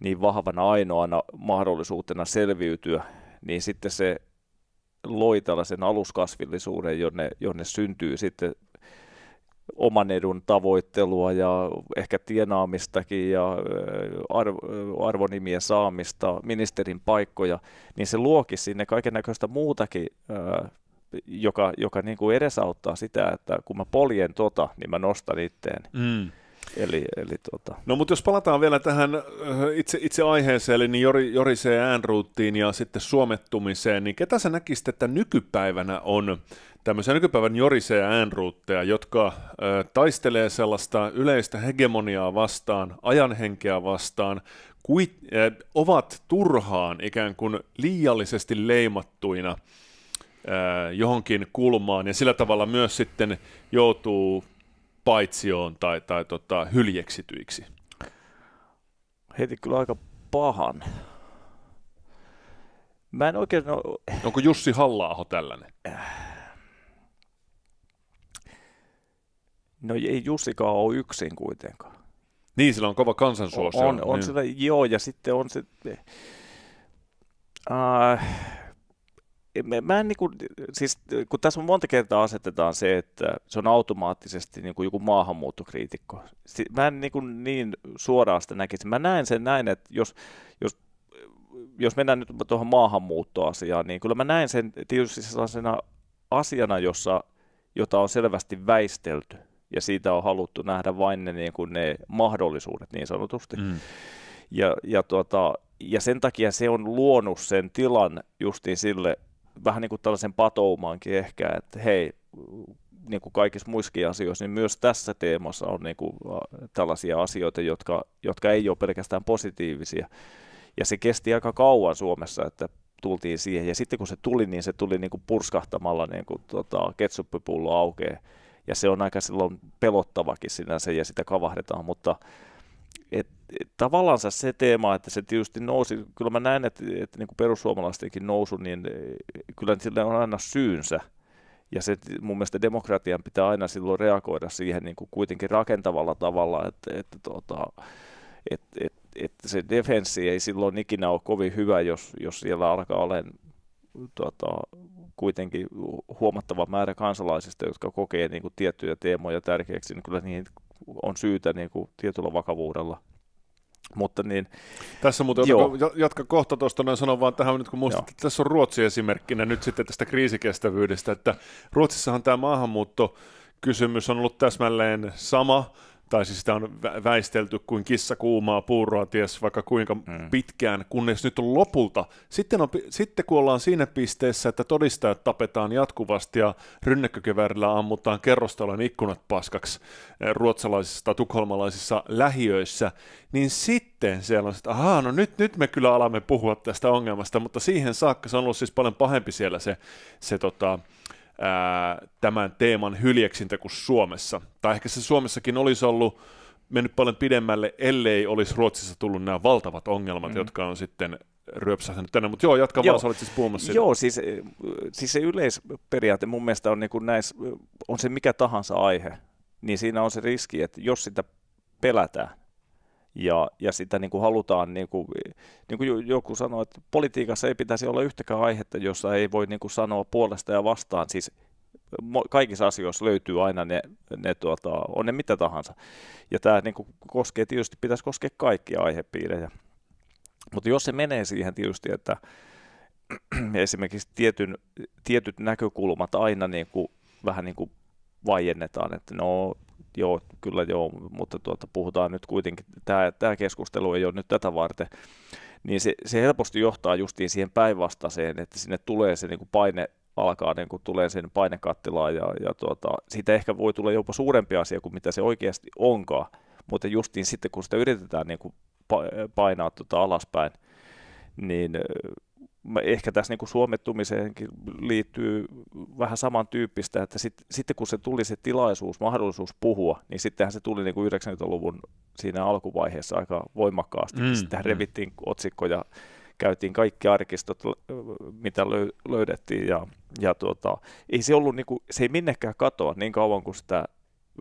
niin vahvana ainoana mahdollisuutena selviytyä, niin sitten se loi tällaisen aluskasvillisuuden, jonne, jonne syntyy sitten oman edun tavoittelua ja ehkä tienaamistakin ja arvonimien saamista, ministerin paikkoja, niin se luoki sinne kaiken näköistä muutakin, joka, joka niin kuin edesauttaa sitä, että kun mä poljen tota, niin mä nostan itteeni. Mm. Eli, eli tota.
No mutta jos palataan vielä tähän itse, itse aiheeseen, eli niin jori, C. äänruuttiin ja sitten suomettumiseen, niin ketä sä näkisit, että nykypäivänä on tämmöisiä nykypäivän joriseja äänruutteja, jotka ö, taistelee sellaista yleistä hegemoniaa vastaan, ajanhenkeä vastaan, kuit, ö, ovat turhaan ikään kuin liiallisesti leimattuina ö, johonkin kulmaan ja sillä tavalla myös sitten joutuu paitsioon tai, tai tota, hyljeksityiksi.
Heti kyllä aika pahan. Mä en oikein... No...
Onko Jussi halla tällainen? Äh.
No ei Jussikaan ole yksin kuitenkaan. Niin, sillä on kova kansansuosio. On, on, on niin. sillä, joo, ja sitten on se... Äh, mä en niin kuin, siis, kun tässä monta kertaa asetetaan se, että se on automaattisesti niin kuin joku maahanmuuttokriitikko. Mä en niin, kuin niin suoraan sitä näkisi. Mä näen sen näin, että jos, jos, jos mennään nyt tuohon maahanmuuttoasiaan, niin kyllä mä näen sen tietysti sellaisena asiana, jossa, jota on selvästi väistelty ja siitä on haluttu nähdä vain ne, niin kuin ne mahdollisuudet niin sanotusti. Mm. Ja, ja, tuota, ja sen takia se on luonut sen tilan justiin sille, vähän niin kuin tällaisen patoumaankin ehkä, että hei, niin kuin kaikissa muissakin asioissa, niin myös tässä teemassa on niin kuin äh, tällaisia asioita, jotka, jotka ei ole pelkästään positiivisia. Ja se kesti aika kauan Suomessa, että tultiin siihen. Ja sitten kun se tuli, niin se tuli niin kuin purskahtamalla niin kuin, tota, ketsuppipullo aukeaa ja se on aika silloin pelottavakin sinänsä, ja sitä kavahdetaan, mutta et, et, tavallaan se teema, että se tietysti nousi, kyllä mä näen, että, että niin kuin perussuomalaistenkin nousu, niin eh, kyllä sillä on aina syynsä, ja se, mun mielestä demokratian pitää aina silloin reagoida siihen niin kuin kuitenkin rakentavalla tavalla, että, että, tota, että, että, se defenssi ei silloin ikinä ole kovin hyvä, jos, jos siellä alkaa olemaan tuota, kuitenkin huomattava määrä kansalaisista, jotka kokee niin kuin tiettyjä teemoja tärkeäksi, niin kyllä niihin on syytä niin kuin tietyllä vakavuudella mutta niin,
tässä muuten, joo. jatka kohta tuosta, noin sanon vaan tähän nyt kun muistat, että tässä on Ruotsi esimerkkinä nyt sitten tästä kriisikestävyydestä, että Ruotsissahan tämä maahanmuutto kysymys on ollut täsmälleen sama, tai siis sitä on väistelty kuin kissa kuumaa puuroa ties vaikka kuinka mm. pitkään, kunnes nyt on lopulta. Sitten, on, sitten kun ollaan siinä pisteessä, että todistajat tapetaan jatkuvasti ja rynnäkkökeväärillä ammutaan kerrostalon ikkunat paskaksi eh, ruotsalaisissa tai tukholmalaisissa lähiöissä, niin sitten siellä on se, että ahaa, no nyt, nyt me kyllä alamme puhua tästä ongelmasta, mutta siihen saakka se on ollut siis paljon pahempi siellä se, se tota, ää, tämän teeman hyljeksintä kuin Suomessa. Tai ehkä se Suomessakin olisi ollut mennyt paljon pidemmälle, ellei olisi Ruotsissa tullut nämä valtavat ongelmat, mm-hmm. jotka on sitten ryöpsähtänyt tänne, mutta joo, jatka joo. vaan, sä olit siis puhumassa siitä.
Joo, siis, siis se yleisperiaate mun mielestä on, niin kuin näis, on se mikä tahansa aihe, niin siinä on se riski, että jos sitä pelätään, ja, ja sitä niin kuin halutaan, niin kuin, niin kuin joku sanoi, että politiikassa ei pitäisi olla yhtäkään aihetta, jossa ei voi niin kuin sanoa puolesta ja vastaan, siis kaikissa asioissa löytyy aina ne, ne tuota, on ne mitä tahansa. Ja tämä niin kuin koskee, tietysti pitäisi koskea kaikkia aihepiirejä. Mutta jos se menee siihen tietysti, että *clears throat* esimerkiksi tietyn, tietyt näkökulmat aina niin kuin, vähän niin kuin vaiennetaan, että no joo, kyllä joo, mutta tuota, puhutaan nyt kuitenkin, tämä, tämä keskustelu ei ole nyt tätä varten, niin se, se helposti johtaa justiin siihen päinvastaiseen, että sinne tulee se niin kuin paine alkaa, niin kuin tulee sen painekattilaan ja, ja tuota, siitä ehkä voi tulla jopa suurempi asia kuin mitä se oikeasti onkaan, mutta justiin sitten kun sitä yritetään niin kuin painaa tuota alaspäin, niin ehkä tässä niin kuin suomettumiseenkin liittyy vähän samantyyppistä, että sit, sitten kun se tuli se tilaisuus, mahdollisuus puhua, niin sittenhän se tuli niin kuin 90-luvun siinä alkuvaiheessa aika voimakkaasti. Mm, Sittenhän mm. revittiin otsikkoja, käytiin kaikki arkistot, äh, mitä löy- löydettiin, ja, ja tuota, ei se, ollut niin kuin, se ei minnekään katoa niin kauan kuin sitä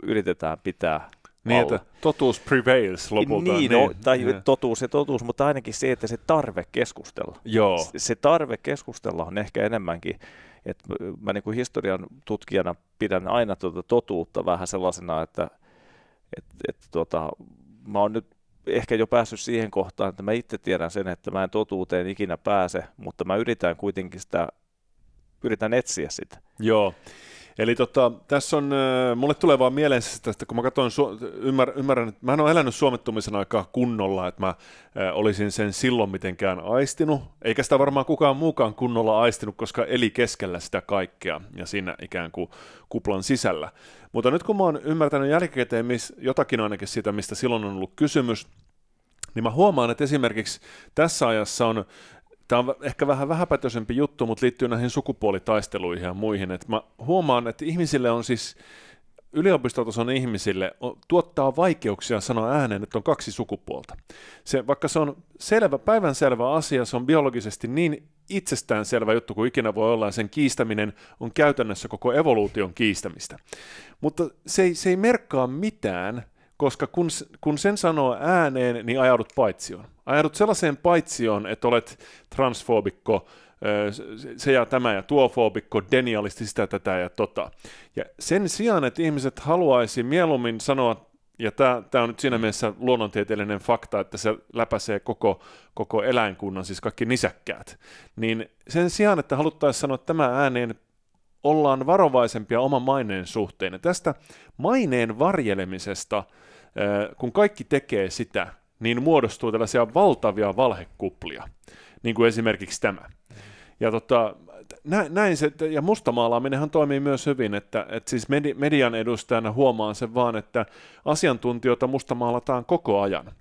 yritetään pitää niin, että totuus prevails lopulta. Niin, niin no, niin. tai niin. totuus ja totuus, mutta ainakin se, että se tarve keskustella. Joo. Se, se tarve keskustella on ehkä enemmänkin, että mä niin kuin historian tutkijana pidän aina tuota totuutta vähän sellaisena, että et, et, tota, mä oon nyt ehkä jo päässyt siihen kohtaan, että mä itse tiedän sen, että mä en totuuteen ikinä pääse, mutta mä yritän kuitenkin sitä,
yritän etsiä sitä. Joo. Eli tota, tässä on, mulle tulee vaan mieleen että kun mä katsoin, ymmär, ymmärrän, että mä en ole elänyt suomettumisen aikaa kunnolla, että mä olisin sen silloin mitenkään aistinut, eikä sitä varmaan kukaan muukaan kunnolla aistinut, koska eli keskellä sitä kaikkea ja siinä ikään kuin kuplan sisällä. Mutta nyt kun mä oon ymmärtänyt jälkikäteen jotakin ainakin siitä, mistä silloin on ollut kysymys, niin mä huomaan, että esimerkiksi tässä ajassa on Tämä on ehkä vähän vähäpätöisempi juttu, mutta liittyy näihin sukupuolitaisteluihin ja muihin. Et mä huomaan, että ihmisille on siis yliopistotason ihmisille on, tuottaa vaikeuksia sanoa ääneen, että on kaksi sukupuolta. Se, vaikka se on selvä, päivänselvä asia, se on biologisesti niin itsestäänselvä juttu kuin ikinä voi olla, ja sen kiistäminen on käytännössä koko evoluution kiistämistä. Mutta se ei, se ei merkkaa mitään – koska kun, kun sen sanoo ääneen, niin ajaudut paitsioon. Ajaudut sellaiseen paitsioon, että olet transfoobikko, se ja tämä ja tuo foobikko, denialisti sitä, tätä ja tota. Ja sen sijaan, että ihmiset haluaisi mieluummin sanoa, ja tämä on nyt siinä mielessä luonnontieteellinen fakta, että se läpäisee koko, koko eläinkunnan, siis kaikki nisäkkäät, niin sen sijaan, että haluttaisiin sanoa tämä ääneen, ollaan varovaisempia oman maineen suhteen. Ja tästä maineen varjelemisesta, eh, kun kaikki tekee sitä, niin muodostuu tällaisia valtavia valhekuplia, niin kuin esimerkiksi tämä. Ja tota, näin se, ja mustamaalaaminenhan toimii myös hyvin, että, että siis median edustajana huomaan sen vaan, että asiantuntijoita mustamaalataan koko ajan.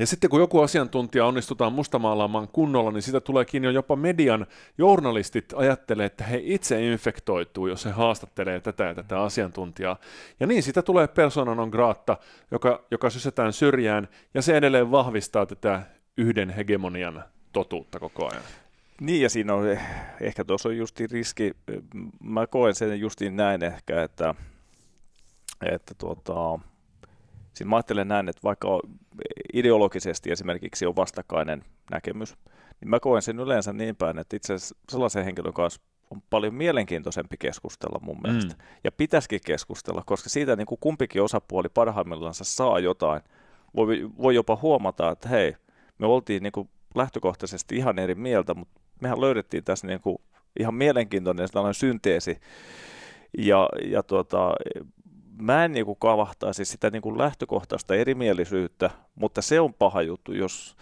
Ja sitten kun joku asiantuntija onnistutaan mustamaalaamaan kunnolla, niin sitä tuleekin jo jopa median journalistit ajattelee, että he itse infektoituu, jos he haastattelee tätä ja tätä asiantuntijaa. Ja niin sitä tulee persona non grata, joka, joka sysätään syrjään, ja se edelleen vahvistaa tätä yhden hegemonian totuutta koko ajan. Niin ja siinä on, eh, ehkä tuossa on justi
riski, eh, mä koen sen justiin näin ehkä, että, että tuota, siinä mä ajattelen näin, että vaikka ideologisesti esimerkiksi on vastakkainen näkemys, niin mä koen sen yleensä niin päin, että itse asiassa sellaisen henkilön kanssa on paljon mielenkiintoisempi keskustella mun mm. mielestä. Mm. Ja pitäisikin keskustella, koska siitä niin kuin kumpikin osapuoli parhaimmillaan saa jotain. Voi, voi jopa huomata, että hei, me oltiin niin kuin lähtökohtaisesti ihan eri mieltä, mutta mehän löydettiin tässä niin kuin ihan mielenkiintoinen sellainen synteesi. Ja, ja tuota, mä en niin kuin kavahtaisi sitä niin kuin lähtökohtaista erimielisyyttä, mutta se on paha juttu, jos,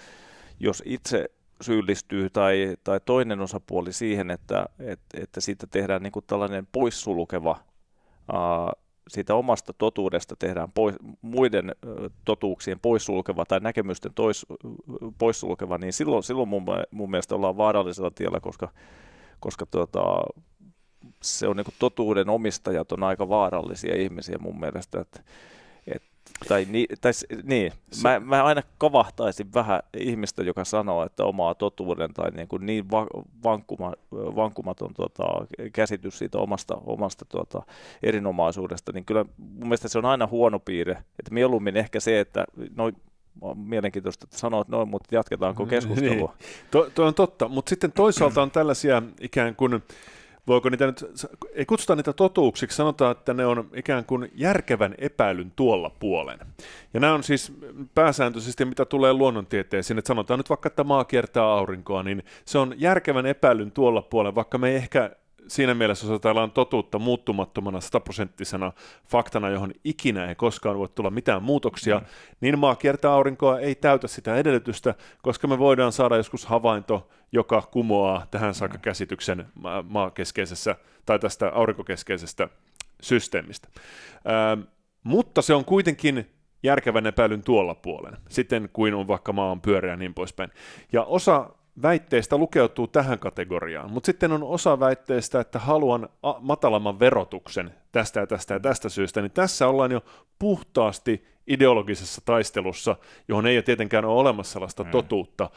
jos itse syyllistyy tai, tai toinen osapuoli siihen, että, että, että siitä tehdään niin kuin tällainen poissulkeva, ää, siitä omasta totuudesta tehdään pois, muiden totuuksien poissulkeva tai näkemysten tois, poissulkeva, niin silloin, silloin mun, mun mielestä ollaan vaarallisella tiellä, koska, koska tuota, se on niin kuin totuuden omistajat on aika vaarallisia ihmisiä mun mielestä, että, että tai, ni, tai niin, se, mä, mä aina kavahtaisin vähän ihmistä, joka sanoo, että omaa totuuden tai niin, kuin niin va, vankuma, vankumaton tota, käsitys siitä omasta, omasta tota, erinomaisuudesta, niin kyllä mun mielestä se on aina huono piirre. Että mieluummin ehkä se, että on mielenkiintoista, että sanoit noin, mutta
jatketaanko mm, keskustelua? Niin. Tuo, to on totta, mutta sitten toisaalta on tällaisia ikään kuin voiko niitä nyt, ei kutsuta niitä totuuksiksi, sanotaan, että ne on ikään kuin järkevän epäilyn tuolla puolen. Ja nämä on siis pääsääntöisesti, mitä tulee luonnontieteisiin, että sanotaan nyt vaikka, että maa kiertää aurinkoa, niin se on järkevän epäilyn tuolla puolen, vaikka me ei ehkä siinä mielessä, jos täällä on totuutta muuttumattomana, sataprosenttisena faktana, johon ikinä ei koskaan voi tulla mitään muutoksia, mm. niin maa kiertää aurinkoa ei täytä sitä edellytystä, koska me voidaan saada joskus havainto, joka kumoaa tähän mm. saakka käsityksen maakeskeisessä tai tästä aurinkokeskeisestä systeemistä. Ähm, mutta se on kuitenkin järkevän epäilyn tuolla puolen, Sitten kuin on vaikka maa on pyöreä ja niin poispäin. Ja osa väitteistä lukeutuu tähän kategoriaan, mutta sitten on osa väitteistä, että haluan matalamman verotuksen tästä ja tästä ja tästä syystä, niin tässä ollaan jo puhtaasti ideologisessa taistelussa, johon ei tietenkään ole olemassa sellaista mm. totuutta.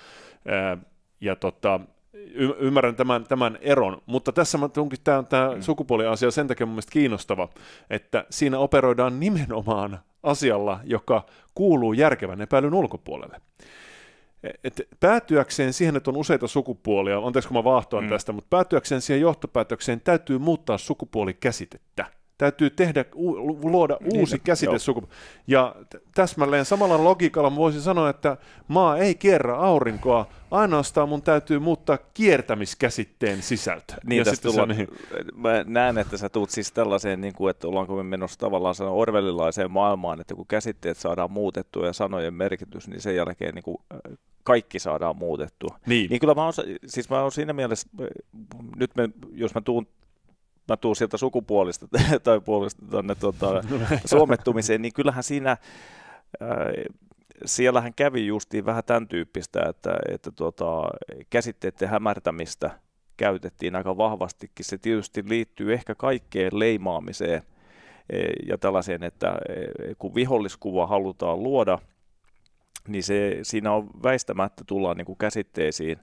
ja tota, y- ymmärrän tämän, tämän eron, mutta tässä onkin tämä, tämä mm. sukupuoliasia sen takia mielestäni kiinnostava, että siinä operoidaan nimenomaan asialla, joka kuuluu järkevän epäilyn ulkopuolelle. Et päätyäkseen siihen, että on useita sukupuolia, anteeksi kun mä vaahtoan mm. tästä, mutta päätyäkseen siihen johtopäätökseen täytyy muuttaa sukupuolikäsitettä täytyy tehdä, luoda niin, uusi niin, käsite sukupuoli. Ja täsmälleen samalla logiikalla voisin sanoa, että maa ei kierrä aurinkoa, ainoastaan mun täytyy muuttaa kiertämiskäsitteen sisältö. Niin, ja tulla, se niin... Mä näen, että sä tuut siis tällaiseen, niin kuin, että ollaanko me menossa tavallaan sanoa orvelilaiseen
maailmaan, että kun käsitteet saadaan muutettua ja sanojen merkitys, niin sen jälkeen niin kuin, kaikki saadaan muutettua. Niin. niin kyllä mä oon, siis mä oon siinä mielessä, nyt me, jos mä tuun mä tuun sieltä sukupuolista *laughs* tai puolesta tuonne tuota, *laughs* suomettumiseen, niin kyllähän siinä, ää, siellähän kävi justiin vähän tämän tyyppistä, että, että tuota, käsitteiden hämärtämistä käytettiin aika vahvastikin. Se tietysti liittyy ehkä kaikkeen leimaamiseen e, ja tällaiseen, että e, kun viholliskuva halutaan luoda, niin se, siinä on väistämättä tullaan niin kuin käsitteisiin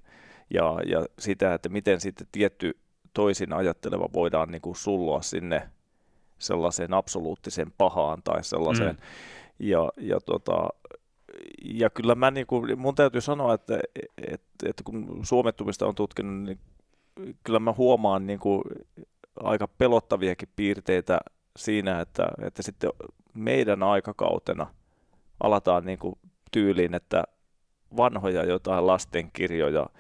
ja, ja sitä, että miten sitten tietty toisin ajatteleva voidaan niin kuin sulloa sinne sellaiseen absoluuttiseen pahaan tai sellaiseen. Mm. Ja, ja, tota, ja kyllä mä, niin kuin, mun täytyy sanoa, että, että, että kun suomettumista on tutkinut, niin kyllä mä huomaan niin kuin aika pelottaviakin piirteitä siinä, että, että sitten meidän aikakautena alataan niin kuin tyyliin, että vanhoja jotain lastenkirjoja –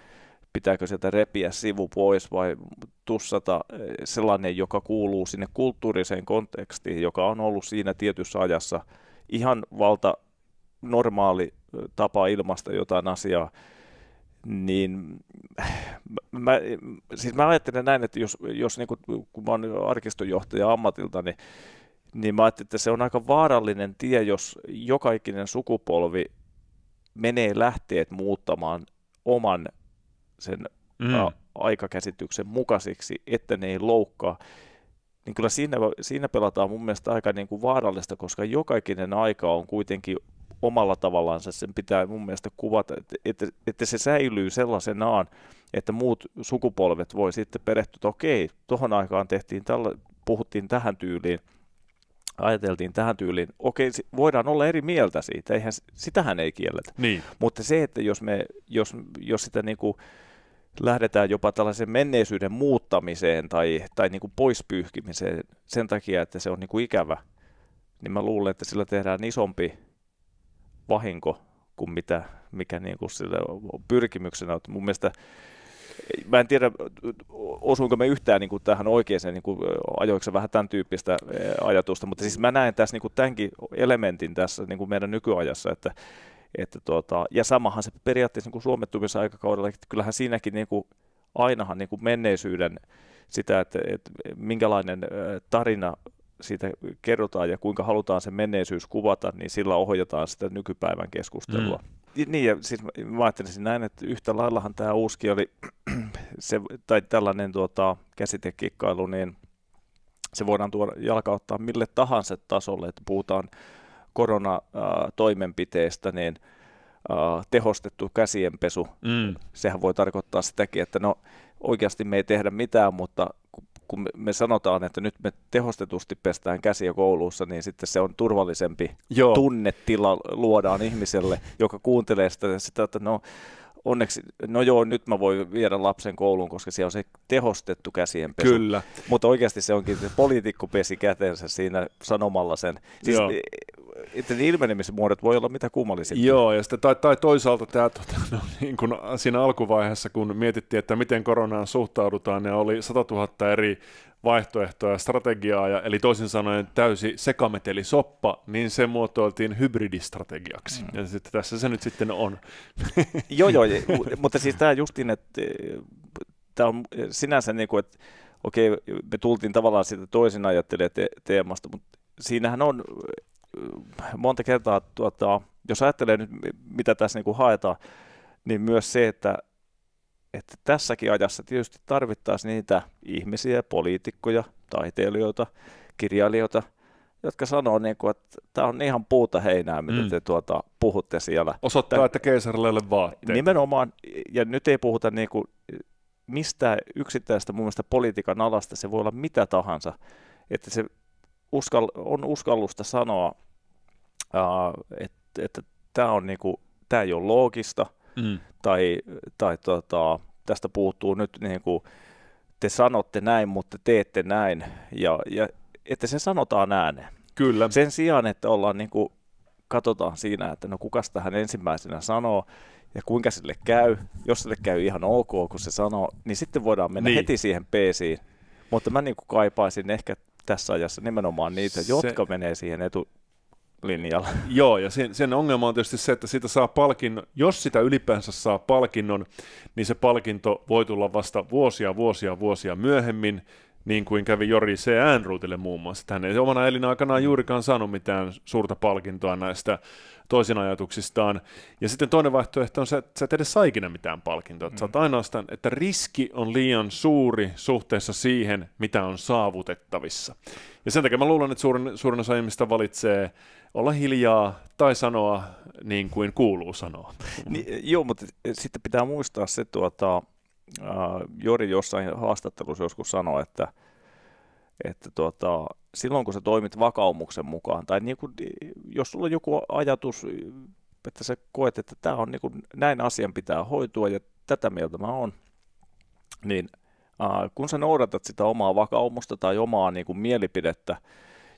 pitääkö sieltä repiä sivu pois vai tussata eh, sellainen, joka kuuluu sinne kulttuuriseen kontekstiin, joka on ollut siinä tietyssä ajassa ihan valta normaali eh, tapa ilmaista jotain asiaa, niin mä, siis mä ajattelen näin, että jos, jos niin kuin, kun mä oon arkistojohtaja ammatilta, niin, niin mä ajattelin, että se on aika vaarallinen tie, jos joka ikinen sukupolvi menee lähteet muuttamaan oman sen mm. a, aikakäsityksen mukaisiksi, että ne ei loukkaa, niin kyllä siinä, siinä pelataan mun mielestä aika niin kuin vaarallista, koska jokaikinen aika on kuitenkin omalla tavallaan sen pitää mun mielestä kuvata, että, että, että se säilyy sellaisenaan, että muut sukupolvet voi sitten perehtyä, että okei, tuohon aikaan tehtiin tällä, puhuttiin tähän tyyliin, ajateltiin tähän tyyliin, okei, voidaan olla eri mieltä siitä, eihän, sitähän ei kielletä. Niin. Mutta se, että jos, me, jos, jos sitä niin kuin lähdetään jopa tällaisen menneisyyden muuttamiseen tai, tai niin poispyyhkimiseen pois pyyhkimiseen sen takia, että se on niin kuin ikävä, niin mä luulen, että sillä tehdään isompi vahinko kuin mitä, mikä niin kuin sillä on pyrkimyksenä. Mun mielestä Mä en tiedä, osuinko me yhtään niin kuin tähän oikeeseen, niin kuin, ajoiko vähän tämän tyyppistä ajatusta, mutta siis mä näen tässä niin kuin tämänkin elementin tässä niin kuin meidän nykyajassa, että että tuota, ja samahan se periaatteessa niin suomettumisen aikakaudella, että kyllähän siinäkin niin kuin, ainahan niin kuin menneisyyden sitä, että, että minkälainen tarina siitä kerrotaan ja kuinka halutaan se menneisyys kuvata, niin sillä ohjataan sitä nykypäivän keskustelua. Mm. Niin, ja siis mä ajattelisin näin, että yhtä laillahan tämä uuski oli, *clears throat* se, tai tällainen tuota, käsitekikkailu, niin se voidaan tuoda jalkauttaa mille tahansa tasolle, että puhutaan koronatoimenpiteestä, niin tehostettu käsienpesu, mm. sehän voi tarkoittaa sitäkin, että no oikeasti me ei tehdä mitään, mutta kun me sanotaan, että nyt me tehostetusti pestään käsiä koulussa, niin sitten se on turvallisempi Joo. tunnetila luodaan ihmiselle, joka kuuntelee sitä, sitä että no onneksi, no joo, nyt mä voin viedä lapsen kouluun, koska siellä on se tehostettu käsienpesu. Kyllä. Mutta oikeasti se onkin, se poliitikko pesi kätensä siinä sanomalla sen. Siis joo. E,
että ne ilmenemismuodot voi olla mitä kummallisia. Joo, ja sitten, tai, tai toisaalta tämä, tota, no, niin kun siinä alkuvaiheessa, kun mietittiin, että miten koronaan suhtaudutaan, ne oli 100 000 eri vaihtoehtoa ja strategiaa, ja, eli toisin sanoen täysi sekameteli soppa, niin se muotoiltiin hybridistrategiaksi. Mm. Ja sitten tässä se nyt sitten on. *laughs* joo, joo,
mutta siis tämä justin, että e, tämä on sinänsä niin kuin, että okei, me tultiin tavallaan siitä toisin ajattelijan te- teemasta, mutta siinähän on monta kertaa, tuota, jos ajattelee nyt, mitä tässä niin kuin haetaan, niin myös se, että, että tässäkin ajassa tietysti tarvittaisiin niitä ihmisiä, poliitikkoja, taiteilijoita, kirjailijoita, jotka sanoo, niin kuin, että tämä on ihan puuta heinää, mitä mm. te tuota, puhutte siellä. Osoittaa, Tän, että keisarille vaatteet. Nimenomaan, ja nyt ei puhuta niin kuin, mistä yksittäistä mun mielestä politiikan alasta, se voi olla mitä tahansa, että se uskall, on uskallusta sanoa että, että tämä on niinku, tämä ei ole loogista, mm. tai, tai tota, tästä puuttuu nyt niinku, te sanotte näin, mutta teette näin, ja, ja että se sanotaan ääneen. Kyllä. Sen sijaan, että ollaan niinku, katsotaan siinä, että no kukas tähän ensimmäisenä sanoo, ja kuinka sille käy. Jos sille käy ihan ok, kun se sanoo, niin sitten voidaan mennä niin. heti siihen peesiin. Mutta mä niin kuin kaipaisin ehkä tässä ajassa nimenomaan niitä, se, jotka menee siihen etu,
linjalla. *laughs* Joo, ja sen, sen ongelma on tietysti se, että sitä saa palkinnon, jos sitä ylipäänsä saa palkinnon, niin se palkinto voi tulla vasta vuosia, vuosia, vuosia myöhemmin, niin kuin kävi Jori C. Äänruutille muun muassa. Hän ei omana elinaikanaan juurikaan saanut mitään suurta palkintoa näistä toisin ajatuksistaan. Ja sitten toinen vaihtoehto on se, että sä et edes saa mitään palkintoa. Mm. Sä oot mm. ainoastaan, että riski on liian suuri suhteessa siihen, mitä on saavutettavissa. Ja sen takia mä luulen, että suurin, suurin osa ihmistä valitsee olla hiljaa tai sanoa niin kuin kuuluu sanoa.
Niin, joo, mutta sitten pitää muistaa se, tuota, äh, Jori jossain haastattelussa joskus sanoi, että, että tuota, silloin, kun sä toimit vakaumuksen mukaan, tai niin kuin, jos sulla on joku ajatus, että sä koet, että tämä on niin kuin, näin asian pitää hoitua ja tätä mieltä mä oon, niin äh, kun sä noudatat sitä omaa vakaumusta tai omaa niin kuin, mielipidettä,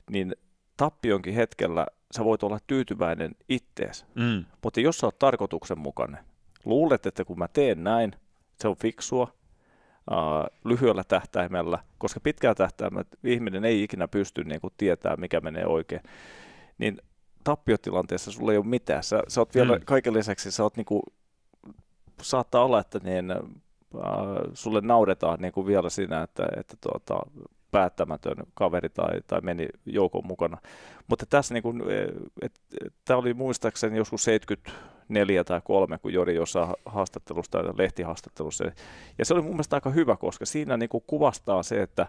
niin tappionkin hetkellä sä voit olla tyytyväinen ittees. Mm. Mutta jos sä oot tarkoituksenmukainen, luulet, että kun mä teen näin, se on fiksua, lyhyellä tähtäimellä, koska pitkällä tähtäimellä ihminen ei ikinä pysty niin kuin, tietää, mikä menee oikein, niin tappiotilanteessa sulla ei ole mitään. Sä, sä oot vielä mm. kaiken lisäksi, sä oot, niin kuin, saattaa olla, että niin, äh, sulle naudetaan niin kuin vielä siinä, että, että tuota, päättämätön kaveri tai, tai meni joukon mukana. Mutta tässä niin kuin, eh, et, et, tämä oli muistaakseni joskus 74 tai 3, kun Jori jossain haastattelussa tai lehtihaastattelussa. Ja se oli mun mielestä aika hyvä, koska siinä niin kuin kuvastaa se, että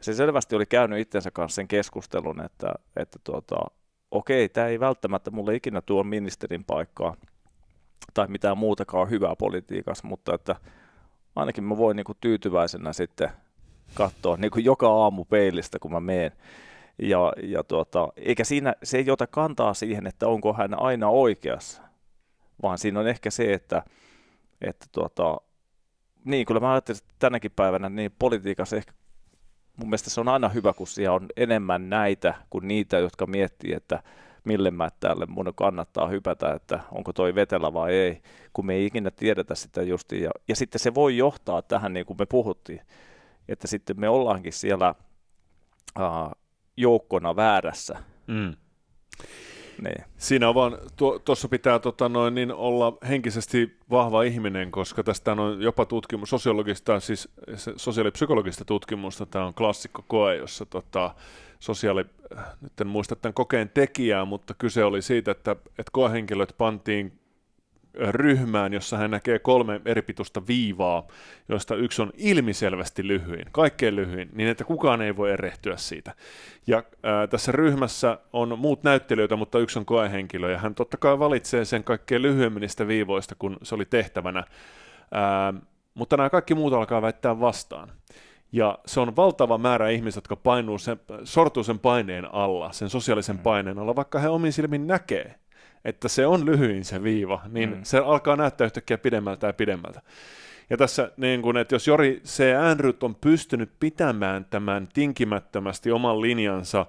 se selvästi oli käynyt itsensä kanssa sen keskustelun, että, että tuota, okei, tämä ei välttämättä mulle ikinä tuo ministerin paikkaa tai mitään muutakaan hyvää politiikassa, mutta että ainakin mä voin niin kuin tyytyväisenä sitten katsoa niin kuin joka aamu peilistä, kun mä meen. Ja, ja tuota, eikä siinä, se ei ota kantaa siihen, että onko hän aina oikeassa, vaan siinä on ehkä se, että, että tuota, niin kyllä mä ajattelin, että tänäkin päivänä niin politiikassa ehkä mun mielestä se on aina hyvä, kun siellä on enemmän näitä kuin niitä, jotka miettii, että mille mä täällä mun kannattaa hypätä, että onko toi vetellä vai ei, kun me ei ikinä tiedetä sitä justiin. Ja, ja sitten se voi johtaa tähän, niin kuin me puhuttiin, että sitten me
ollaankin siellä uh, joukkona väärässä. Mm. Niin. Siinä on vaan, tuossa pitää tota noin, niin olla henkisesti vahva ihminen, koska tästä on jopa tutkimus, sosiologista, siis sosiaalipsykologista tutkimusta, tämä on klassikko koe, jossa tota, sosiaali, nyt en muista tämän kokeen tekijää, mutta kyse oli siitä, että, että koehenkilöt pantiin ryhmään, jossa hän näkee kolme eri pituista viivaa, joista yksi on ilmiselvästi lyhyin, kaikkein lyhyin, niin että kukaan ei voi erehtyä siitä. Ja ää, tässä ryhmässä on muut näyttelijöitä, mutta yksi on koehenkilö, ja hän totta kai valitsee sen kaikkein lyhyemmin niistä viivoista, kun se oli tehtävänä. Ää, mutta nämä kaikki muut alkaa väittää vastaan. Ja se on valtava määrä ihmisiä, jotka painuu sen, sortuu sen paineen alla, sen sosiaalisen mm. paineen alla, vaikka he omin silmin näkee, että se on lyhyin se viiva, niin mm. se alkaa näyttää yhtäkkiä pidemmältä ja pidemmältä. Ja tässä, niin kun, että jos Jori C. Andrew on pystynyt pitämään tämän tinkimättömästi oman linjansa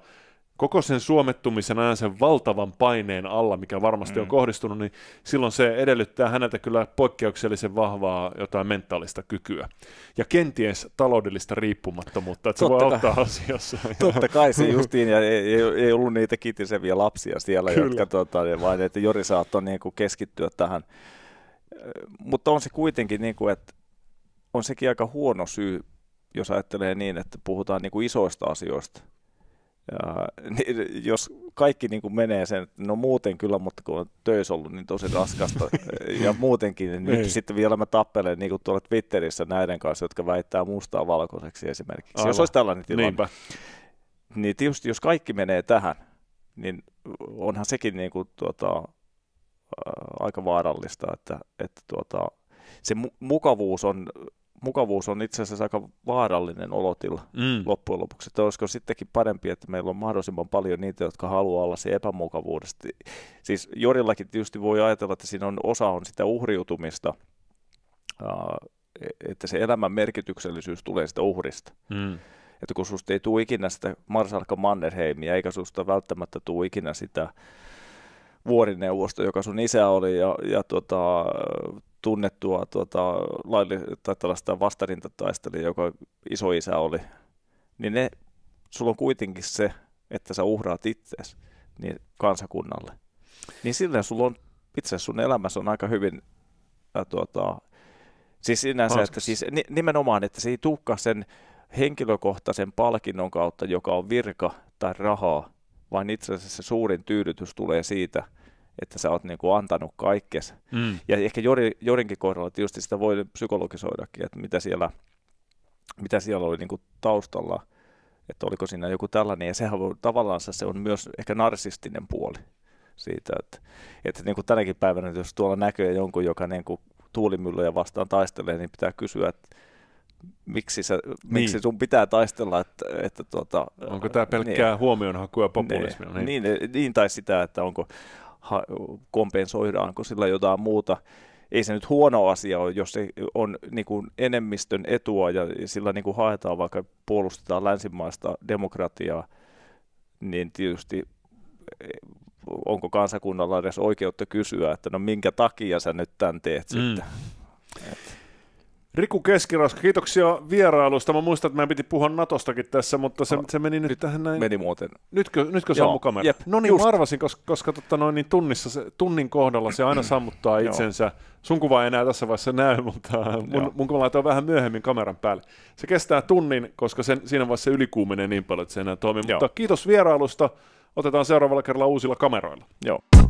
koko sen suomettumisen ajan sen valtavan paineen alla, mikä varmasti mm. on kohdistunut, niin silloin se edellyttää häneltä kyllä poikkeuksellisen vahvaa jotain mentaalista kykyä ja kenties taloudellista riippumattomuutta, että Totta voi kai. auttaa
asiassa. *laughs* Totta kai se
justiin, ja ei, ei ollut niitä kitiseviä lapsia
siellä, kyllä. jotka tota, vain, niin että Jori saattoi niin kuin keskittyä tähän. Mutta on se kuitenkin, niin kuin, että on sekin aika huono syy, jos ajattelee niin, että puhutaan niin kuin isoista asioista – ja, *laughs* niin, jos kaikki niin kuin menee sen, no muuten kyllä, mutta kun on töissä ollut niin tosi raskasta *laughs* ja muutenkin, niin nyt niin. sitten vielä mä tappelen niin kuin tuolla Twitterissä näiden kanssa, jotka väittää mustaa valkoiseksi esimerkiksi. Aivan. Jos olisi tällainen tilanne, Niinpä. niin tietysti jos kaikki menee tähän, niin onhan sekin niin kuin, tuota, aika vaarallista, että, että tuota, se mukavuus on mukavuus on itse asiassa aika vaarallinen olotila mm. loppujen lopuksi. Että olisiko sittenkin parempi, että meillä on mahdollisimman paljon niitä, jotka haluaa olla se epämukavuudesta. Siis Jorillakin tietysti voi ajatella, että siinä on osa on sitä uhriutumista, e, että se elämän merkityksellisyys tulee sitä uhrista. Mm että kun susta ei tule ikinä sitä Marsalka Mannerheimia, eikä susta välttämättä tule ikinä sitä vuorineuvosto, joka sun isä oli, ja, ja tota, tunnettua tuota, lailli- tai tällaista vastarintataistelijaa, joka isä oli, niin ne, sulla on kuitenkin se, että sä uhraat itseäsi niin kansakunnalle. Niin silleen sulla on, itse sun elämässä on aika hyvin, ää, tuota, siis sinänsä, että siis, nimenomaan, että se ei tulekaan sen henkilökohtaisen palkinnon kautta, joka on virka tai rahaa, vaan itse asiassa se suurin tyydytys tulee siitä – että sä oot niin kuin antanut kaikkes. Mm. Ja ehkä Jori, Jorinkin kohdalla tietysti sitä voi psykologisoidakin, että mitä siellä, mitä siellä oli niin kuin taustalla, että oliko siinä joku tällainen, ja sehän voi, tavallaan se on myös ehkä narsistinen puoli siitä, että, että niin kuin tänäkin päivänä, jos tuolla näkee jonkun, joka niin kuin tuulimyllyjä vastaan taistelee, niin pitää kysyä, että miksi, sä, niin. miksi sun pitää taistella. Että, että tuota, onko tämä pelkkää niin, huomionhakua ja populismia? Niin. niin. Niin, niin, tai sitä, että onko, ha, kompensoidaanko sillä jotain muuta. Ei se nyt huono asia ole, jos se on niin kuin enemmistön etua ja sillä niin kuin haetaan vaikka puolustetaan länsimaista demokratiaa, niin tietysti eh, onko kansakunnalla edes oikeutta kysyä, että no minkä takia sä nyt tämän teet mm. sitten. Et.
Riku Keskiroska, kiitoksia vierailusta. Mä muistan, että meidän piti puhua Natostakin tässä, mutta se, ah, se meni nyt tähän näin. Meni muuten. Nytkö, nytkö Joo, sammu kamera? Jep, no niin, just. mä arvasin, koska, koska totta noin, niin tunnissa se, tunnin kohdalla se aina sammuttaa *clears throat* itsensä. Sun kuva ei enää tässä vaiheessa näy, mutta mun, mun kuva vähän myöhemmin kameran päälle. Se kestää tunnin, koska sen, siinä vaiheessa se ylikuumenee niin paljon, että se enää toimii. Mutta kiitos vierailusta. Otetaan seuraavalla kerralla uusilla kameroilla. Joo.